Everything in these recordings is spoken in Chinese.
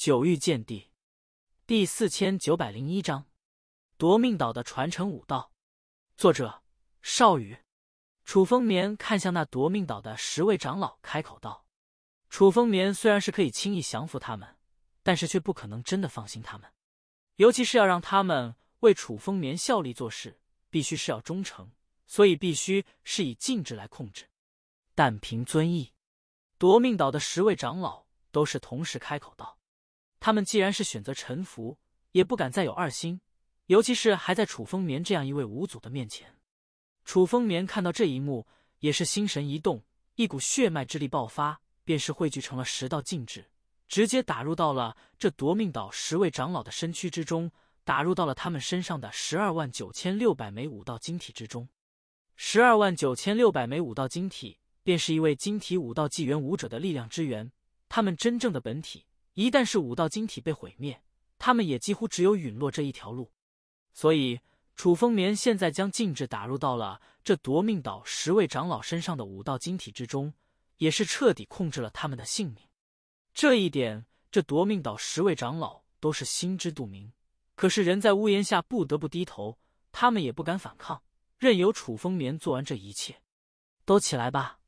九域剑帝第四千九百零一章夺命岛的传承武道。作者：少宇。楚风眠看向那夺命岛的十位长老，开口道：“楚风眠虽然是可以轻易降服他们，但是却不可能真的放心他们。尤其是要让他们为楚风眠效力做事，必须是要忠诚，所以必须是以禁制来控制。”但凭尊意！夺命岛的十位长老都是同时开口道。他们既然是选择臣服，也不敢再有二心，尤其是还在楚风眠这样一位五祖的面前。楚风眠看到这一幕，也是心神一动，一股血脉之力爆发，便是汇聚成了十道禁制，直接打入到了这夺命岛十位长老的身躯之中，打入到了他们身上的十二万九千六百枚武道晶体之中。十二万九千六百枚武道晶体，便是一位晶体武道纪元武者的力量之源，他们真正的本体。一旦是五道晶体被毁灭，他们也几乎只有陨落这一条路。所以，楚风眠现在将禁制打入到了这夺命岛十位长老身上的五道晶体之中，也是彻底控制了他们的性命。这一点，这夺命岛十位长老都是心知肚明。可是，人在屋檐下，不得不低头，他们也不敢反抗，任由楚风眠做完这一切。都起来吧！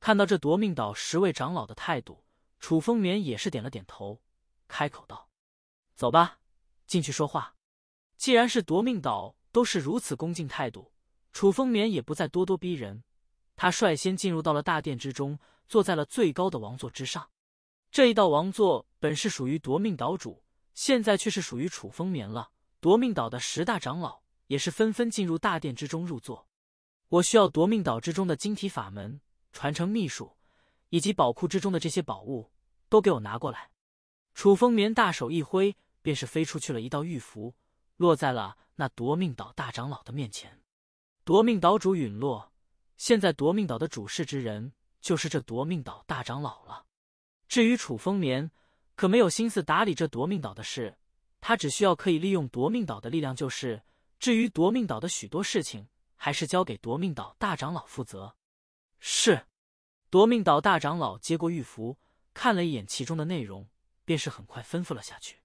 看到这夺命岛十位长老的态度。楚风眠也是点了点头，开口道：“走吧，进去说话。”既然是夺命岛，都是如此恭敬态度，楚风眠也不再咄咄逼人。他率先进入到了大殿之中，坐在了最高的王座之上。这一道王座本是属于夺命岛主，现在却是属于楚风眠了。夺命岛的十大长老也是纷纷进入大殿之中入座。我需要夺命岛之中的晶体法门传承秘术。以及宝库之中的这些宝物，都给我拿过来！楚风眠大手一挥，便是飞出去了一道玉符，落在了那夺命岛大长老的面前。夺命岛主陨落，现在夺命岛的主事之人就是这夺命岛大长老了。至于楚风眠，可没有心思打理这夺命岛的事，他只需要可以利用夺命岛的力量就是。至于夺命岛的许多事情，还是交给夺命岛大长老负责。是。夺命岛大长老接过玉符，看了一眼其中的内容，便是很快吩咐了下去。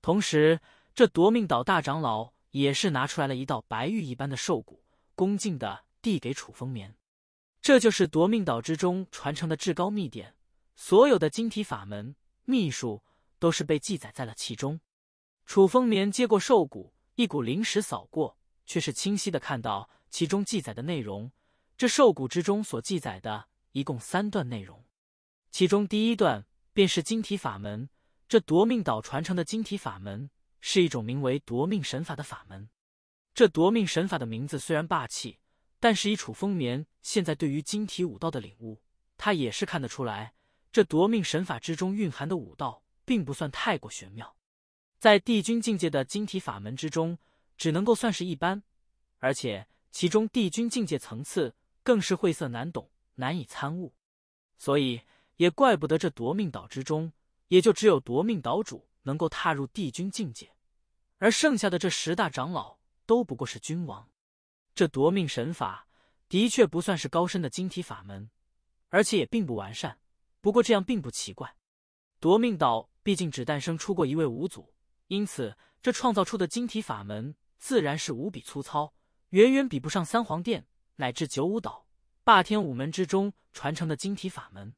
同时，这夺命岛大长老也是拿出来了一道白玉一般的兽骨，恭敬的递给楚风眠。这就是夺命岛之中传承的至高秘典，所有的晶体法门、秘术都是被记载在了其中。楚风眠接过兽骨，一股灵石扫过，却是清晰的看到其中记载的内容。这兽骨之中所记载的。一共三段内容，其中第一段便是晶体法门。这夺命岛传承的晶体法门是一种名为“夺命神法”的法门。这夺命神法的名字虽然霸气，但是以楚风眠现在对于晶体武道的领悟，他也是看得出来，这夺命神法之中蕴含的武道并不算太过玄妙。在帝君境界的晶体法门之中，只能够算是一般，而且其中帝君境界层次更是晦涩难懂。难以参悟，所以也怪不得这夺命岛之中，也就只有夺命岛主能够踏入帝君境界，而剩下的这十大长老都不过是君王。这夺命神法的确不算是高深的晶体法门，而且也并不完善。不过这样并不奇怪，夺命岛毕竟只诞生出过一位五祖，因此这创造出的晶体法门自然是无比粗糙，远远比不上三皇殿乃至九五岛。霸天五门之中传承的晶体法门，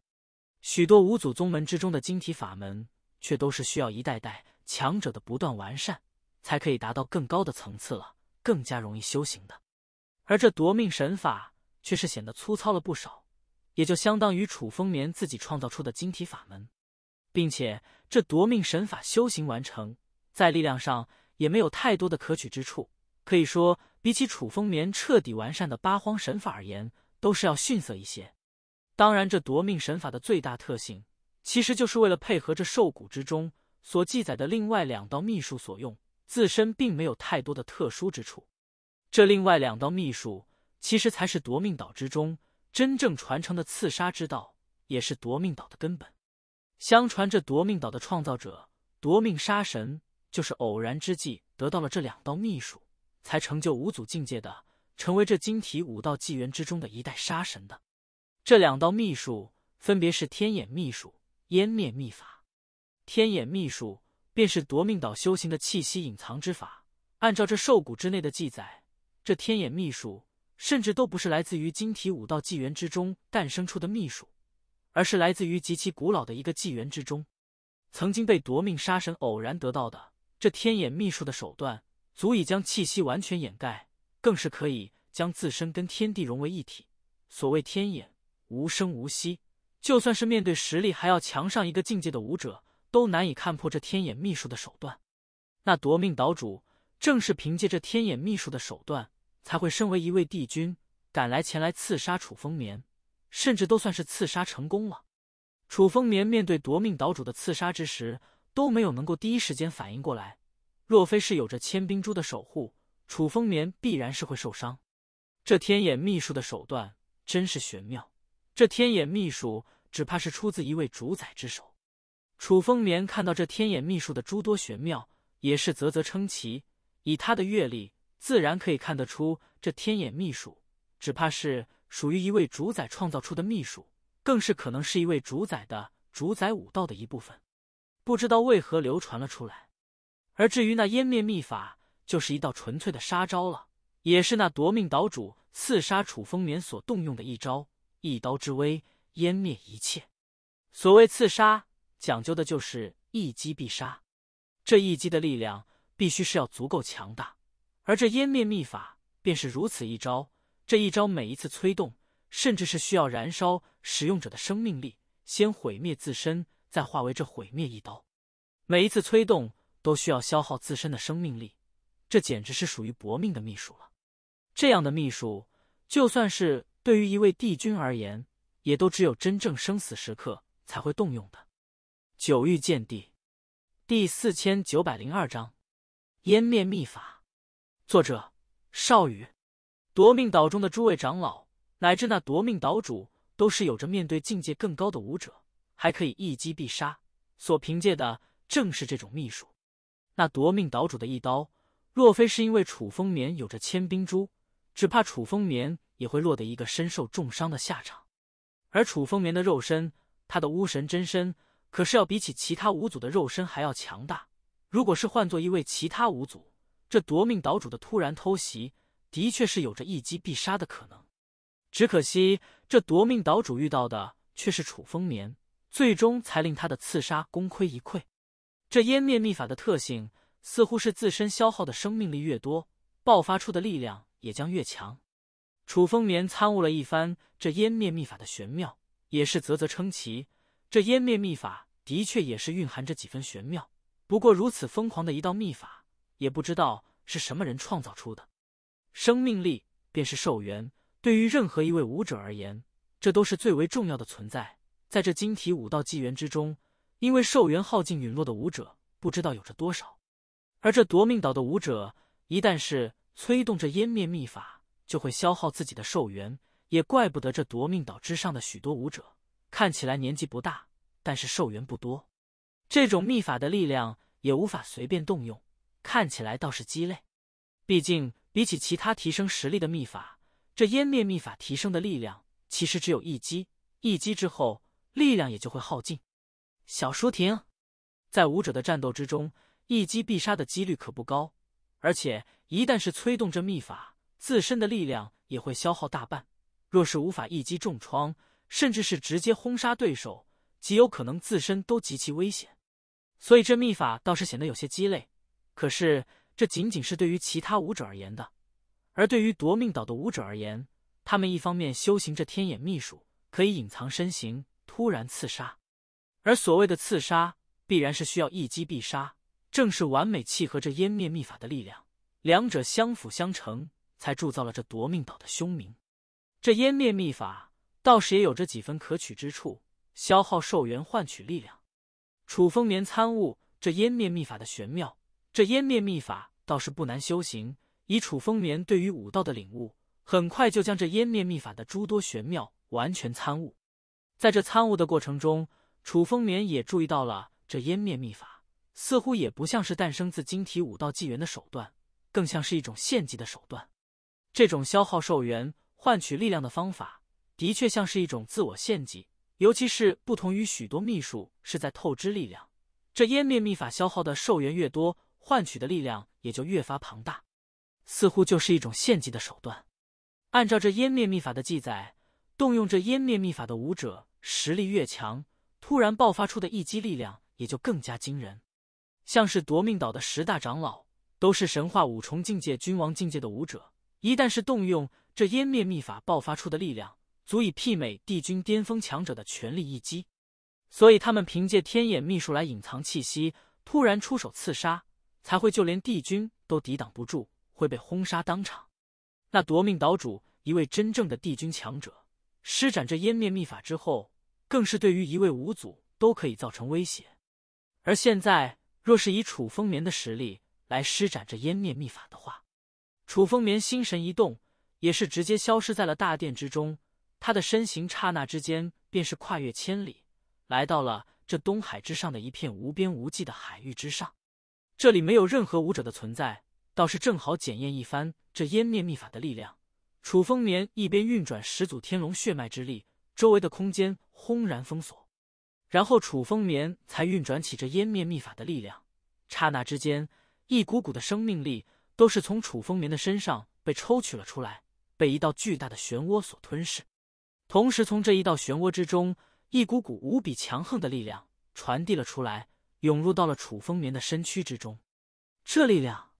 许多五祖宗门之中的晶体法门，却都是需要一代代强者的不断完善，才可以达到更高的层次了，更加容易修行的。而这夺命神法却是显得粗糙了不少，也就相当于楚风眠自己创造出的晶体法门，并且这夺命神法修行完成，在力量上也没有太多的可取之处。可以说，比起楚风眠彻底完善的八荒神法而言。都是要逊色一些。当然，这夺命神法的最大特性，其实就是为了配合这兽骨之中所记载的另外两道秘术所用，自身并没有太多的特殊之处。这另外两道秘术，其实才是夺命岛之中真正传承的刺杀之道，也是夺命岛的根本。相传，这夺命岛的创造者夺命杀神，就是偶然之际得到了这两道秘术，才成就五祖境界的。成为这晶体武道纪元之中的一代杀神的，这两道秘术分别是天眼秘术、湮灭秘法。天眼秘术便是夺命岛修行的气息隐藏之法。按照这兽骨之内的记载，这天眼秘术甚至都不是来自于晶体武道纪元之中诞生出的秘术，而是来自于极其古老的一个纪元之中，曾经被夺命杀神偶然得到的。这天眼秘术的手段足以将气息完全掩盖。更是可以将自身跟天地融为一体。所谓天眼，无声无息，就算是面对实力还要强上一个境界的武者，都难以看破这天眼秘术的手段。那夺命岛主正是凭借着天眼秘术的手段，才会身为一位帝君赶来前来刺杀楚风眠，甚至都算是刺杀成功了。楚风眠面对夺命岛主的刺杀之时，都没有能够第一时间反应过来。若非是有着千冰珠的守护，楚风眠必然是会受伤，这天眼秘术的手段真是玄妙。这天眼秘术只怕是出自一位主宰之手。楚风眠看到这天眼秘术的诸多玄妙，也是啧啧称奇。以他的阅历，自然可以看得出，这天眼秘术只怕是属于一位主宰创造出的秘术，更是可能是一位主宰的主宰武道的一部分。不知道为何流传了出来。而至于那湮灭秘法，就是一道纯粹的杀招了，也是那夺命岛主刺杀楚风眠所动用的一招。一刀之威，湮灭一切。所谓刺杀，讲究的就是一击必杀。这一击的力量必须是要足够强大，而这湮灭秘法便是如此一招。这一招每一次催动，甚至是需要燃烧使用者的生命力，先毁灭自身，再化为这毁灭一刀。每一次催动，都需要消耗自身的生命力。这简直是属于搏命的秘术了。这样的秘术，就算是对于一位帝君而言，也都只有真正生死时刻才会动用的。九域剑帝第四千九百零二章：湮灭秘法。作者：少羽。夺命岛中的诸位长老，乃至那夺命岛主，都是有着面对境界更高的武者还可以一击必杀，所凭借的正是这种秘术。那夺命岛主的一刀。若非是因为楚风眠有着千冰珠，只怕楚风眠也会落得一个身受重伤的下场。而楚风眠的肉身，他的巫神真身可是要比起其他五祖的肉身还要强大。如果是换作一位其他五祖，这夺命岛主的突然偷袭，的确是有着一击必杀的可能。只可惜这夺命岛主遇到的却是楚风眠，最终才令他的刺杀功亏一篑。这湮灭秘法的特性。似乎是自身消耗的生命力越多，爆发出的力量也将越强。楚风眠参悟了一番这湮灭秘法的玄妙，也是啧啧称奇。这湮灭秘法的确也是蕴含着几分玄妙。不过如此疯狂的一道秘法，也不知道是什么人创造出的。生命力便是寿元，对于任何一位武者而言，这都是最为重要的存在。在这晶体武道纪元之中，因为寿元耗尽陨落的武者，不知道有着多少。而这夺命岛的武者，一旦是催动这湮灭秘法，就会消耗自己的寿元。也怪不得这夺命岛之上的许多武者看起来年纪不大，但是寿元不多。这种秘法的力量也无法随便动用，看起来倒是鸡肋。毕竟比起其他提升实力的秘法，这湮灭秘法提升的力量其实只有一击，一击之后力量也就会耗尽。小舒婷，在武者的战斗之中。一击必杀的几率可不高，而且一旦是催动这秘法，自身的力量也会消耗大半。若是无法一击重创，甚至是直接轰杀对手，极有可能自身都极其危险。所以这秘法倒是显得有些鸡肋。可是这仅仅是对于其他武者而言的，而对于夺命岛的武者而言，他们一方面修行这天眼秘术，可以隐藏身形，突然刺杀。而所谓的刺杀，必然是需要一击必杀。正是完美契合这湮灭秘法的力量，两者相辅相成，才铸造了这夺命岛的凶名。这湮灭秘法倒是也有着几分可取之处，消耗寿元换取力量。楚风眠参悟这湮灭秘法的玄妙，这湮灭秘法倒是不难修行。以楚风眠对于武道的领悟，很快就将这湮灭秘法的诸多玄妙完全参悟。在这参悟的过程中，楚风眠也注意到了这湮灭秘法。似乎也不像是诞生自晶体武道纪元的手段，更像是一种献祭的手段。这种消耗寿元换取力量的方法，的确像是一种自我献祭。尤其是不同于许多秘术是在透支力量，这湮灭秘法消耗的寿元越多，换取的力量也就越发庞大，似乎就是一种献祭的手段。按照这湮灭秘法的记载，动用这湮灭秘法的武者实力越强，突然爆发出的一击力量也就更加惊人。像是夺命岛的十大长老，都是神话五重境界、君王境界的武者。一旦是动用这湮灭秘法爆发出的力量，足以媲美帝君巅峰强者的全力一击。所以他们凭借天眼秘术来隐藏气息，突然出手刺杀，才会就连帝君都抵挡不住，会被轰杀当场。那夺命岛主，一位真正的帝君强者，施展这湮灭秘法之后，更是对于一位五祖都可以造成威胁。而现在。若是以楚风眠的实力来施展这湮灭秘法的话，楚风眠心神一动，也是直接消失在了大殿之中。他的身形刹那之间便是跨越千里，来到了这东海之上的一片无边无际的海域之上。这里没有任何武者的存在，倒是正好检验一番这湮灭秘法的力量。楚风眠一边运转始祖天龙血脉之力，周围的空间轰然封锁。然后，楚风眠才运转起这湮灭秘法的力量。刹那之间，一股股的生命力都是从楚风眠的身上被抽取了出来，被一道巨大的漩涡所吞噬。同时，从这一道漩涡之中，一股股无比强横的力量传递了出来，涌入到了楚风眠的身躯之中。这力量，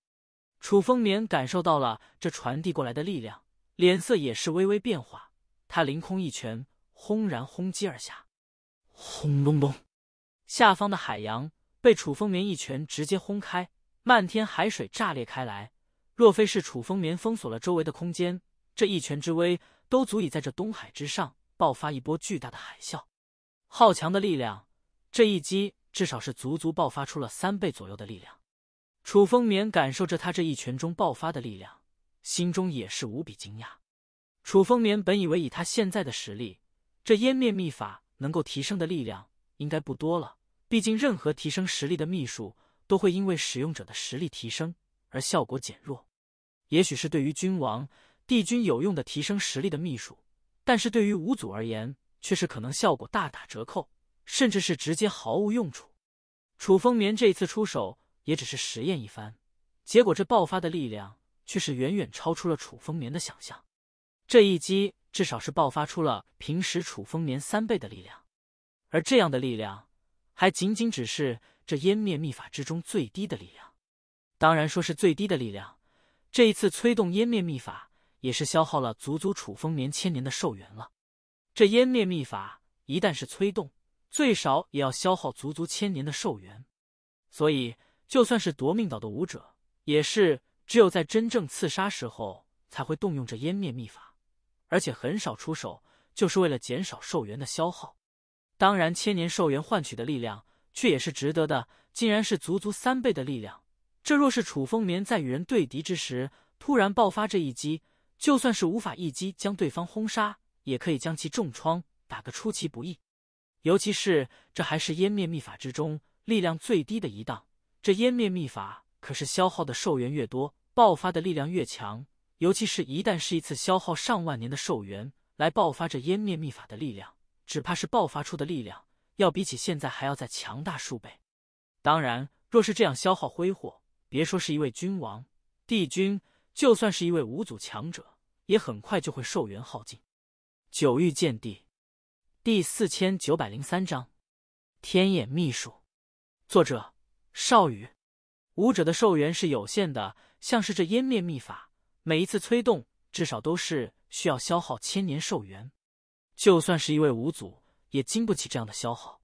楚风眠感受到了这传递过来的力量，脸色也是微微变化。他凌空一拳，轰然轰击而下。轰隆隆！下方的海洋被楚风眠一拳直接轰开，漫天海水炸裂开来。若非是楚风眠封锁了周围的空间，这一拳之威都足以在这东海之上爆发一波巨大的海啸。好强的力量！这一击至少是足足爆发出了三倍左右的力量。楚风眠感受着他这一拳中爆发的力量，心中也是无比惊讶。楚风眠本以为以他现在的实力，这湮灭秘法。能够提升的力量应该不多了，毕竟任何提升实力的秘术都会因为使用者的实力提升而效果减弱。也许是对于君王、帝君有用的提升实力的秘术，但是对于五祖而言却是可能效果大打折扣，甚至是直接毫无用处。楚风眠这一次出手也只是实验一番，结果这爆发的力量却是远远超出了楚风眠的想象。这一击至少是爆发出了平时楚风眠三倍的力量，而这样的力量还仅仅只是这湮灭秘法之中最低的力量。当然，说是最低的力量，这一次催动湮灭秘法也是消耗了足足楚风眠千年的寿元了。这湮灭秘法一旦是催动，最少也要消耗足足千年的寿元。所以，就算是夺命岛的武者，也是只有在真正刺杀时候才会动用这湮灭秘法。而且很少出手，就是为了减少寿元的消耗。当然，千年寿元换取的力量却也是值得的，竟然是足足三倍的力量。这若是楚风眠在与人对敌之时突然爆发这一击，就算是无法一击将对方轰杀，也可以将其重创，打个出其不意。尤其是这还是湮灭秘法之中力量最低的一档。这湮灭秘法可是消耗的寿元越多，爆发的力量越强。尤其是，一旦是一次消耗上万年的寿元来爆发这湮灭秘法的力量，只怕是爆发出的力量要比起现在还要再强大数倍。当然，若是这样消耗挥霍，别说是一位君王、帝君，就算是一位五祖强者，也很快就会寿元耗尽。九域剑帝第四千九百零三章：天眼秘术。作者：少羽。武者的寿元是有限的，像是这湮灭秘法。每一次催动，至少都是需要消耗千年寿元，就算是一位武祖，也经不起这样的消耗。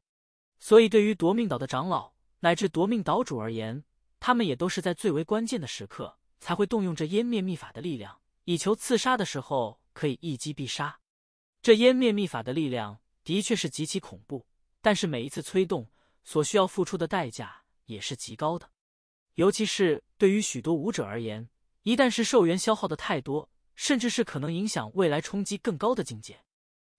所以，对于夺命岛的长老乃至夺命岛主而言，他们也都是在最为关键的时刻才会动用这湮灭秘法的力量，以求刺杀的时候可以一击必杀。这湮灭秘法的力量的确是极其恐怖，但是每一次催动所需要付出的代价也是极高的，尤其是对于许多武者而言。一旦是寿元消耗的太多，甚至是可能影响未来冲击更高的境界，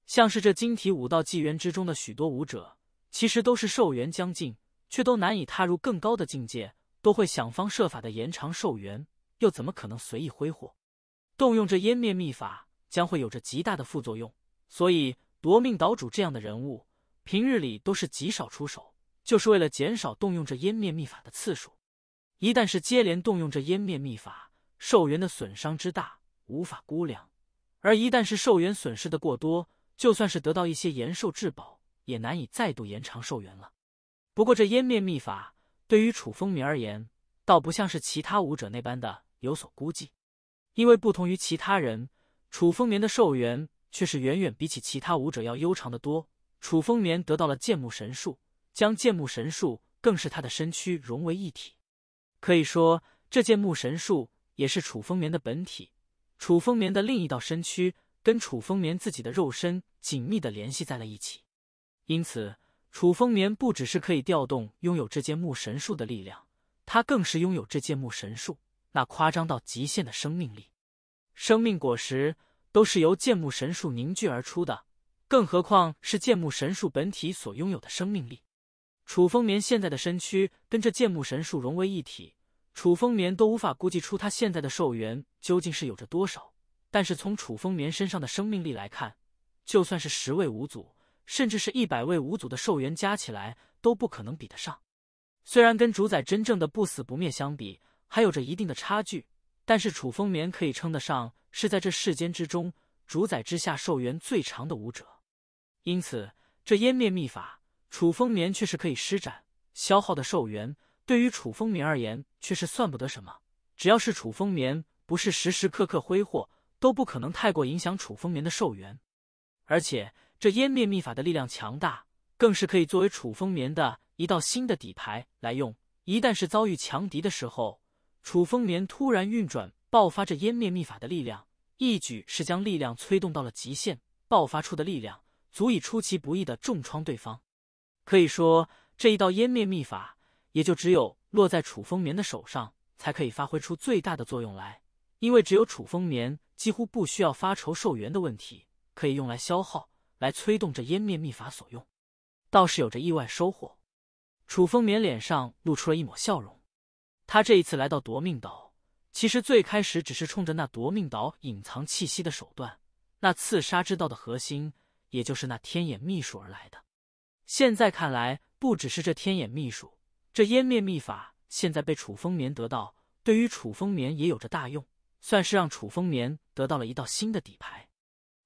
像是这晶体武道纪元之中的许多武者，其实都是寿元将尽，却都难以踏入更高的境界，都会想方设法的延长寿元，又怎么可能随意挥霍？动用这湮灭秘法将会有着极大的副作用，所以夺命岛主这样的人物，平日里都是极少出手，就是为了减少动用这湮灭秘法的次数。一旦是接连动用这湮灭秘法，寿元的损伤之大无法估量，而一旦是寿元损失的过多，就算是得到一些延寿至宝，也难以再度延长寿元了。不过，这湮灭秘法对于楚风眠而言，倒不像是其他武者那般的有所估计，因为不同于其他人，楚风眠的寿元却是远远比起其他武者要悠长的多。楚风眠得到了剑木神术，将剑木神术更是他的身躯融为一体，可以说这剑木神术。也是楚风眠的本体，楚风眠的另一道身躯跟楚风眠自己的肉身紧密的联系在了一起，因此楚风眠不只是可以调动拥有这剑木神树的力量，他更是拥有这剑木神树那夸张到极限的生命力。生命果实都是由剑木神树凝聚而出的，更何况是剑木神树本体所拥有的生命力。楚风眠现在的身躯跟这剑木神树融为一体。楚风眠都无法估计出他现在的寿元究竟是有着多少，但是从楚风眠身上的生命力来看，就算是十位五祖，甚至是一百位五祖的寿元加起来，都不可能比得上。虽然跟主宰真正的不死不灭相比，还有着一定的差距，但是楚风眠可以称得上是在这世间之中主宰之下寿元最长的武者。因此，这湮灭秘法，楚风眠却是可以施展。消耗的寿元，对于楚风眠而言。却是算不得什么，只要是楚风眠不是时时刻刻挥霍，都不可能太过影响楚风眠的寿元。而且这湮灭秘法的力量强大，更是可以作为楚风眠的一道新的底牌来用。一旦是遭遇强敌的时候，楚风眠突然运转，爆发着湮灭秘法的力量，一举是将力量催动到了极限，爆发出的力量足以出其不意的重创对方。可以说，这一道湮灭秘法，也就只有。落在楚风眠的手上，才可以发挥出最大的作用来。因为只有楚风眠几乎不需要发愁寿元的问题，可以用来消耗，来催动这湮灭秘法所用，倒是有着意外收获。楚风眠脸上露出了一抹笑容。他这一次来到夺命岛，其实最开始只是冲着那夺命岛隐藏气息的手段，那刺杀之道的核心，也就是那天眼秘术而来的。现在看来，不只是这天眼秘术，这湮灭秘法。现在被楚风眠得到，对于楚风眠也有着大用，算是让楚风眠得到了一道新的底牌。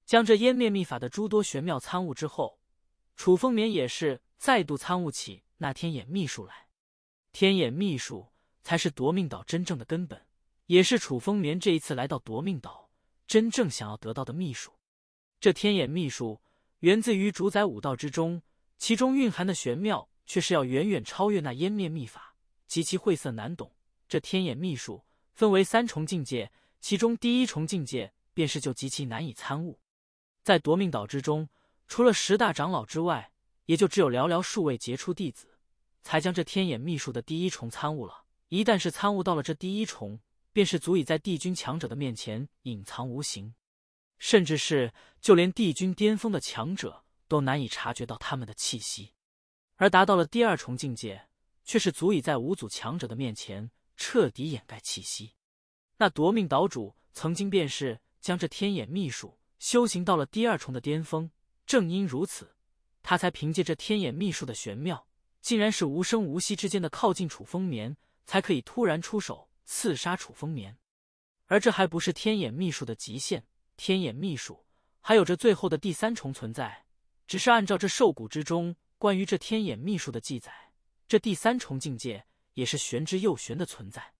将这湮灭秘法的诸多玄妙参悟之后，楚风眠也是再度参悟起那天眼秘术来。天眼秘术才是夺命岛真正的根本，也是楚风眠这一次来到夺命岛真正想要得到的秘术。这天眼秘术源自于主宰武道之中，其中蕴含的玄妙却是要远远超越那湮灭秘法。极其晦涩难懂，这天眼秘术分为三重境界，其中第一重境界便是就极其难以参悟。在夺命岛之中，除了十大长老之外，也就只有寥寥数位杰出弟子，才将这天眼秘术的第一重参悟了。一旦是参悟到了这第一重，便是足以在帝君强者的面前隐藏无形，甚至是就连帝君巅峰的强者都难以察觉到他们的气息。而达到了第二重境界。却是足以在五祖强者的面前彻底掩盖气息。那夺命岛主曾经便是将这天眼秘术修行到了第二重的巅峰，正因如此，他才凭借着天眼秘术的玄妙，竟然是无声无息之间的靠近楚风眠，才可以突然出手刺杀楚风眠。而这还不是天眼秘术的极限，天眼秘术还有着最后的第三重存在。只是按照这兽骨之中关于这天眼秘术的记载。这第三重境界也是玄之又玄的存在，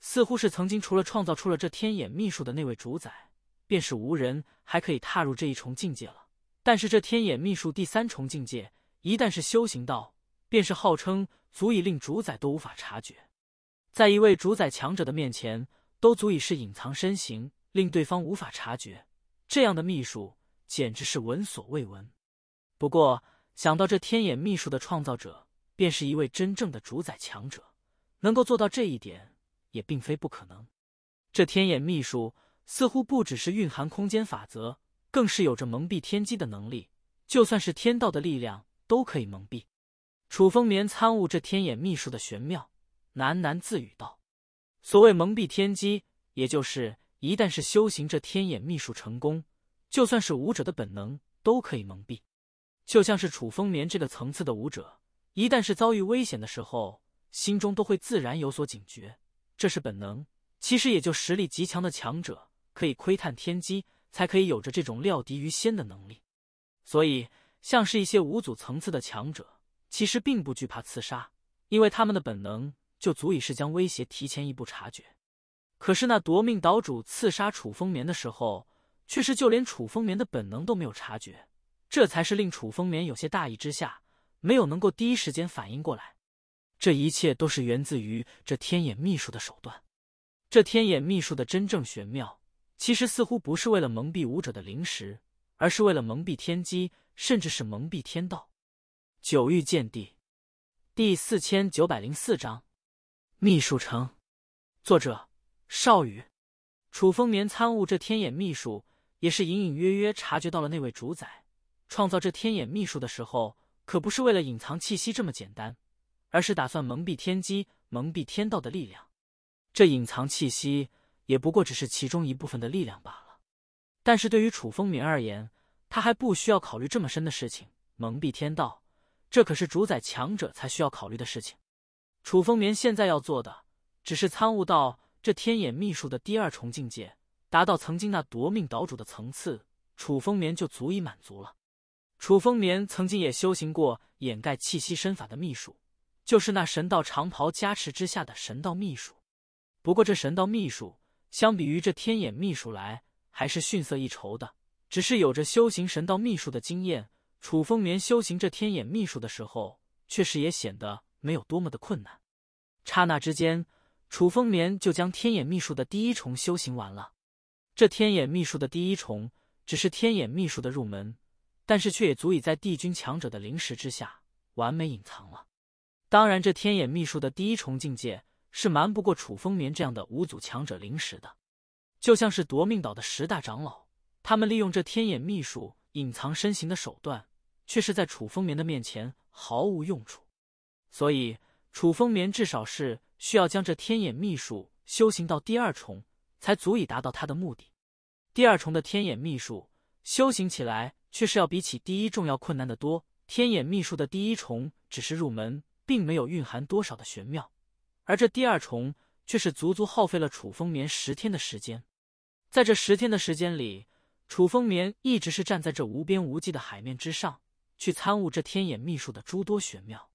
似乎是曾经除了创造出了这天眼秘术的那位主宰，便是无人还可以踏入这一重境界了。但是这天眼秘术第三重境界，一旦是修行道，便是号称足以令主宰都无法察觉，在一位主宰强者的面前，都足以是隐藏身形，令对方无法察觉。这样的秘术简直是闻所未闻。不过想到这天眼秘术的创造者。便是一位真正的主宰强者，能够做到这一点也并非不可能。这天眼秘术似乎不只是蕴含空间法则，更是有着蒙蔽天机的能力，就算是天道的力量都可以蒙蔽。楚风眠参悟这天眼秘术的玄妙，喃喃自语道：“所谓蒙蔽天机，也就是一旦是修行这天眼秘术成功，就算是武者的本能都可以蒙蔽。就像是楚风眠这个层次的武者。”一旦是遭遇危险的时候，心中都会自然有所警觉，这是本能。其实也就实力极强的强者可以窥探天机，才可以有着这种料敌于先的能力。所以，像是一些五祖层次的强者，其实并不惧怕刺杀，因为他们的本能就足以是将威胁提前一步察觉。可是那夺命岛主刺杀楚风眠的时候，却是就连楚风眠的本能都没有察觉，这才是令楚风眠有些大意之下。没有能够第一时间反应过来，这一切都是源自于这天眼秘术的手段。这天眼秘术的真正玄妙，其实似乎不是为了蒙蔽武者的灵识，而是为了蒙蔽天机，甚至是蒙蔽天道。九域剑帝，第四千九百零四章，秘术城。作者：少宇。楚风眠参悟这天眼秘术，也是隐隐约约察觉到了那位主宰创造这天眼秘术的时候。可不是为了隐藏气息这么简单，而是打算蒙蔽天机、蒙蔽天道的力量。这隐藏气息也不过只是其中一部分的力量罢了。但是对于楚风眠而言，他还不需要考虑这么深的事情。蒙蔽天道，这可是主宰强者才需要考虑的事情。楚风眠现在要做的，只是参悟到这天眼秘术的第二重境界，达到曾经那夺命岛主的层次，楚风眠就足以满足了。楚风眠曾经也修行过掩盖气息身法的秘术，就是那神道长袍加持之下的神道秘术。不过，这神道秘术相比于这天眼秘术来，还是逊色一筹的。只是有着修行神道秘术的经验，楚风眠修行这天眼秘术的时候，确实也显得没有多么的困难。刹那之间，楚风眠就将天眼秘术的第一重修行完了。这天眼秘术的第一重，只是天眼秘术的入门。但是却也足以在帝君强者的灵识之下完美隐藏了。当然，这天眼秘术的第一重境界是瞒不过楚风眠这样的五祖强者灵识的。就像是夺命岛的十大长老，他们利用这天眼秘术隐藏身形的手段，却是在楚风眠的面前毫无用处。所以，楚风眠至少是需要将这天眼秘术修行到第二重，才足以达到他的目的。第二重的天眼秘术修行起来。却是要比起第一重要困难的多。天眼秘术的第一重只是入门，并没有蕴含多少的玄妙，而这第二重却是足足耗费了楚风眠十天的时间。在这十天的时间里，楚风眠一直是站在这无边无际的海面之上，去参悟这天眼秘术的诸多玄妙。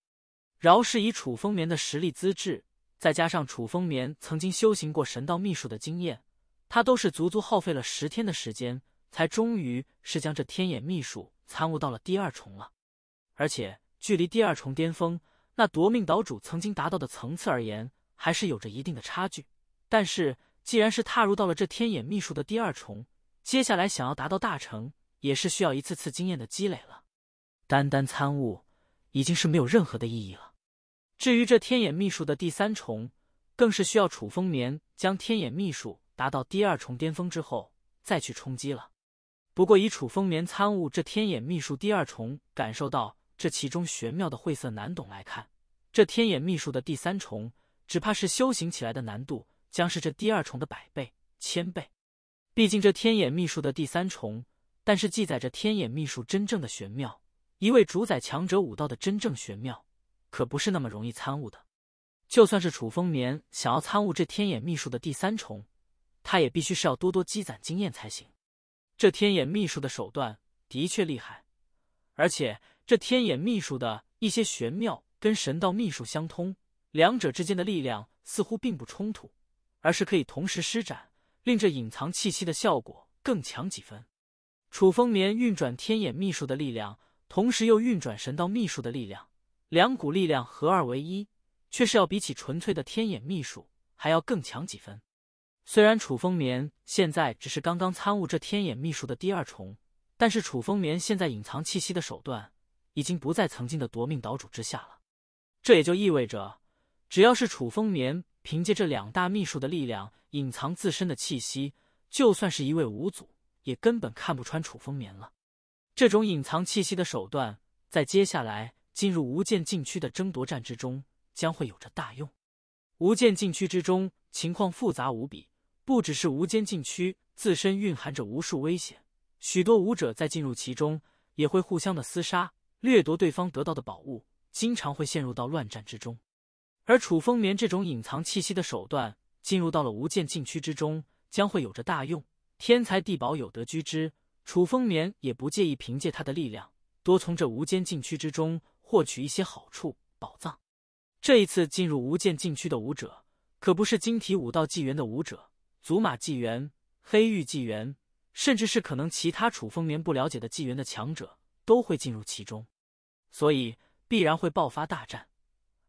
饶是以楚风眠的实力资质，再加上楚风眠曾经修行过神道秘术的经验，他都是足足耗费了十天的时间。才终于是将这天眼秘术参悟到了第二重了，而且距离第二重巅峰，那夺命岛主曾经达到的层次而言，还是有着一定的差距。但是既然是踏入到了这天眼秘术的第二重，接下来想要达到大成，也是需要一次次经验的积累了，单单参悟已经是没有任何的意义了。至于这天眼秘术的第三重，更是需要楚风眠将天眼秘术达到第二重巅峰之后，再去冲击了。不过，以楚风眠参悟这天眼秘术第二重，感受到这其中玄妙的晦涩难懂来看，这天眼秘术的第三重，只怕是修行起来的难度将是这第二重的百倍、千倍。毕竟，这天眼秘术的第三重，但是记载着天眼秘术真正的玄妙，一位主宰强者武道的真正玄妙，可不是那么容易参悟的。就算是楚风眠想要参悟这天眼秘术的第三重，他也必须是要多多积攒经验才行。这天眼秘术的手段的确厉害，而且这天眼秘术的一些玄妙跟神道秘术相通，两者之间的力量似乎并不冲突，而是可以同时施展，令这隐藏气息的效果更强几分。楚风眠运转天眼秘术的力量，同时又运转神道秘术的力量，两股力量合二为一，却是要比起纯粹的天眼秘术还要更强几分。虽然楚风眠现在只是刚刚参悟这天眼秘术的第二重，但是楚风眠现在隐藏气息的手段已经不在曾经的夺命岛主之下了。这也就意味着，只要是楚风眠凭借这两大秘术的力量隐藏自身的气息，就算是一位五祖，也根本看不穿楚风眠了。这种隐藏气息的手段，在接下来进入无间禁区的争夺战之中，将会有着大用。无间禁区之中情况复杂无比。不只是无间禁区自身蕴含着无数危险，许多武者在进入其中也会互相的厮杀、掠夺对方得到的宝物，经常会陷入到乱战之中。而楚风眠这种隐藏气息的手段，进入到了无间禁区之中，将会有着大用。天才地宝有得居之，楚风眠也不介意凭借他的力量多从这无间禁区之中获取一些好处、宝藏。这一次进入无间禁区的武者，可不是晶体武道纪元的武者。祖玛纪元、黑玉纪元，甚至是可能其他楚风眠不了解的纪元的强者都会进入其中，所以必然会爆发大战。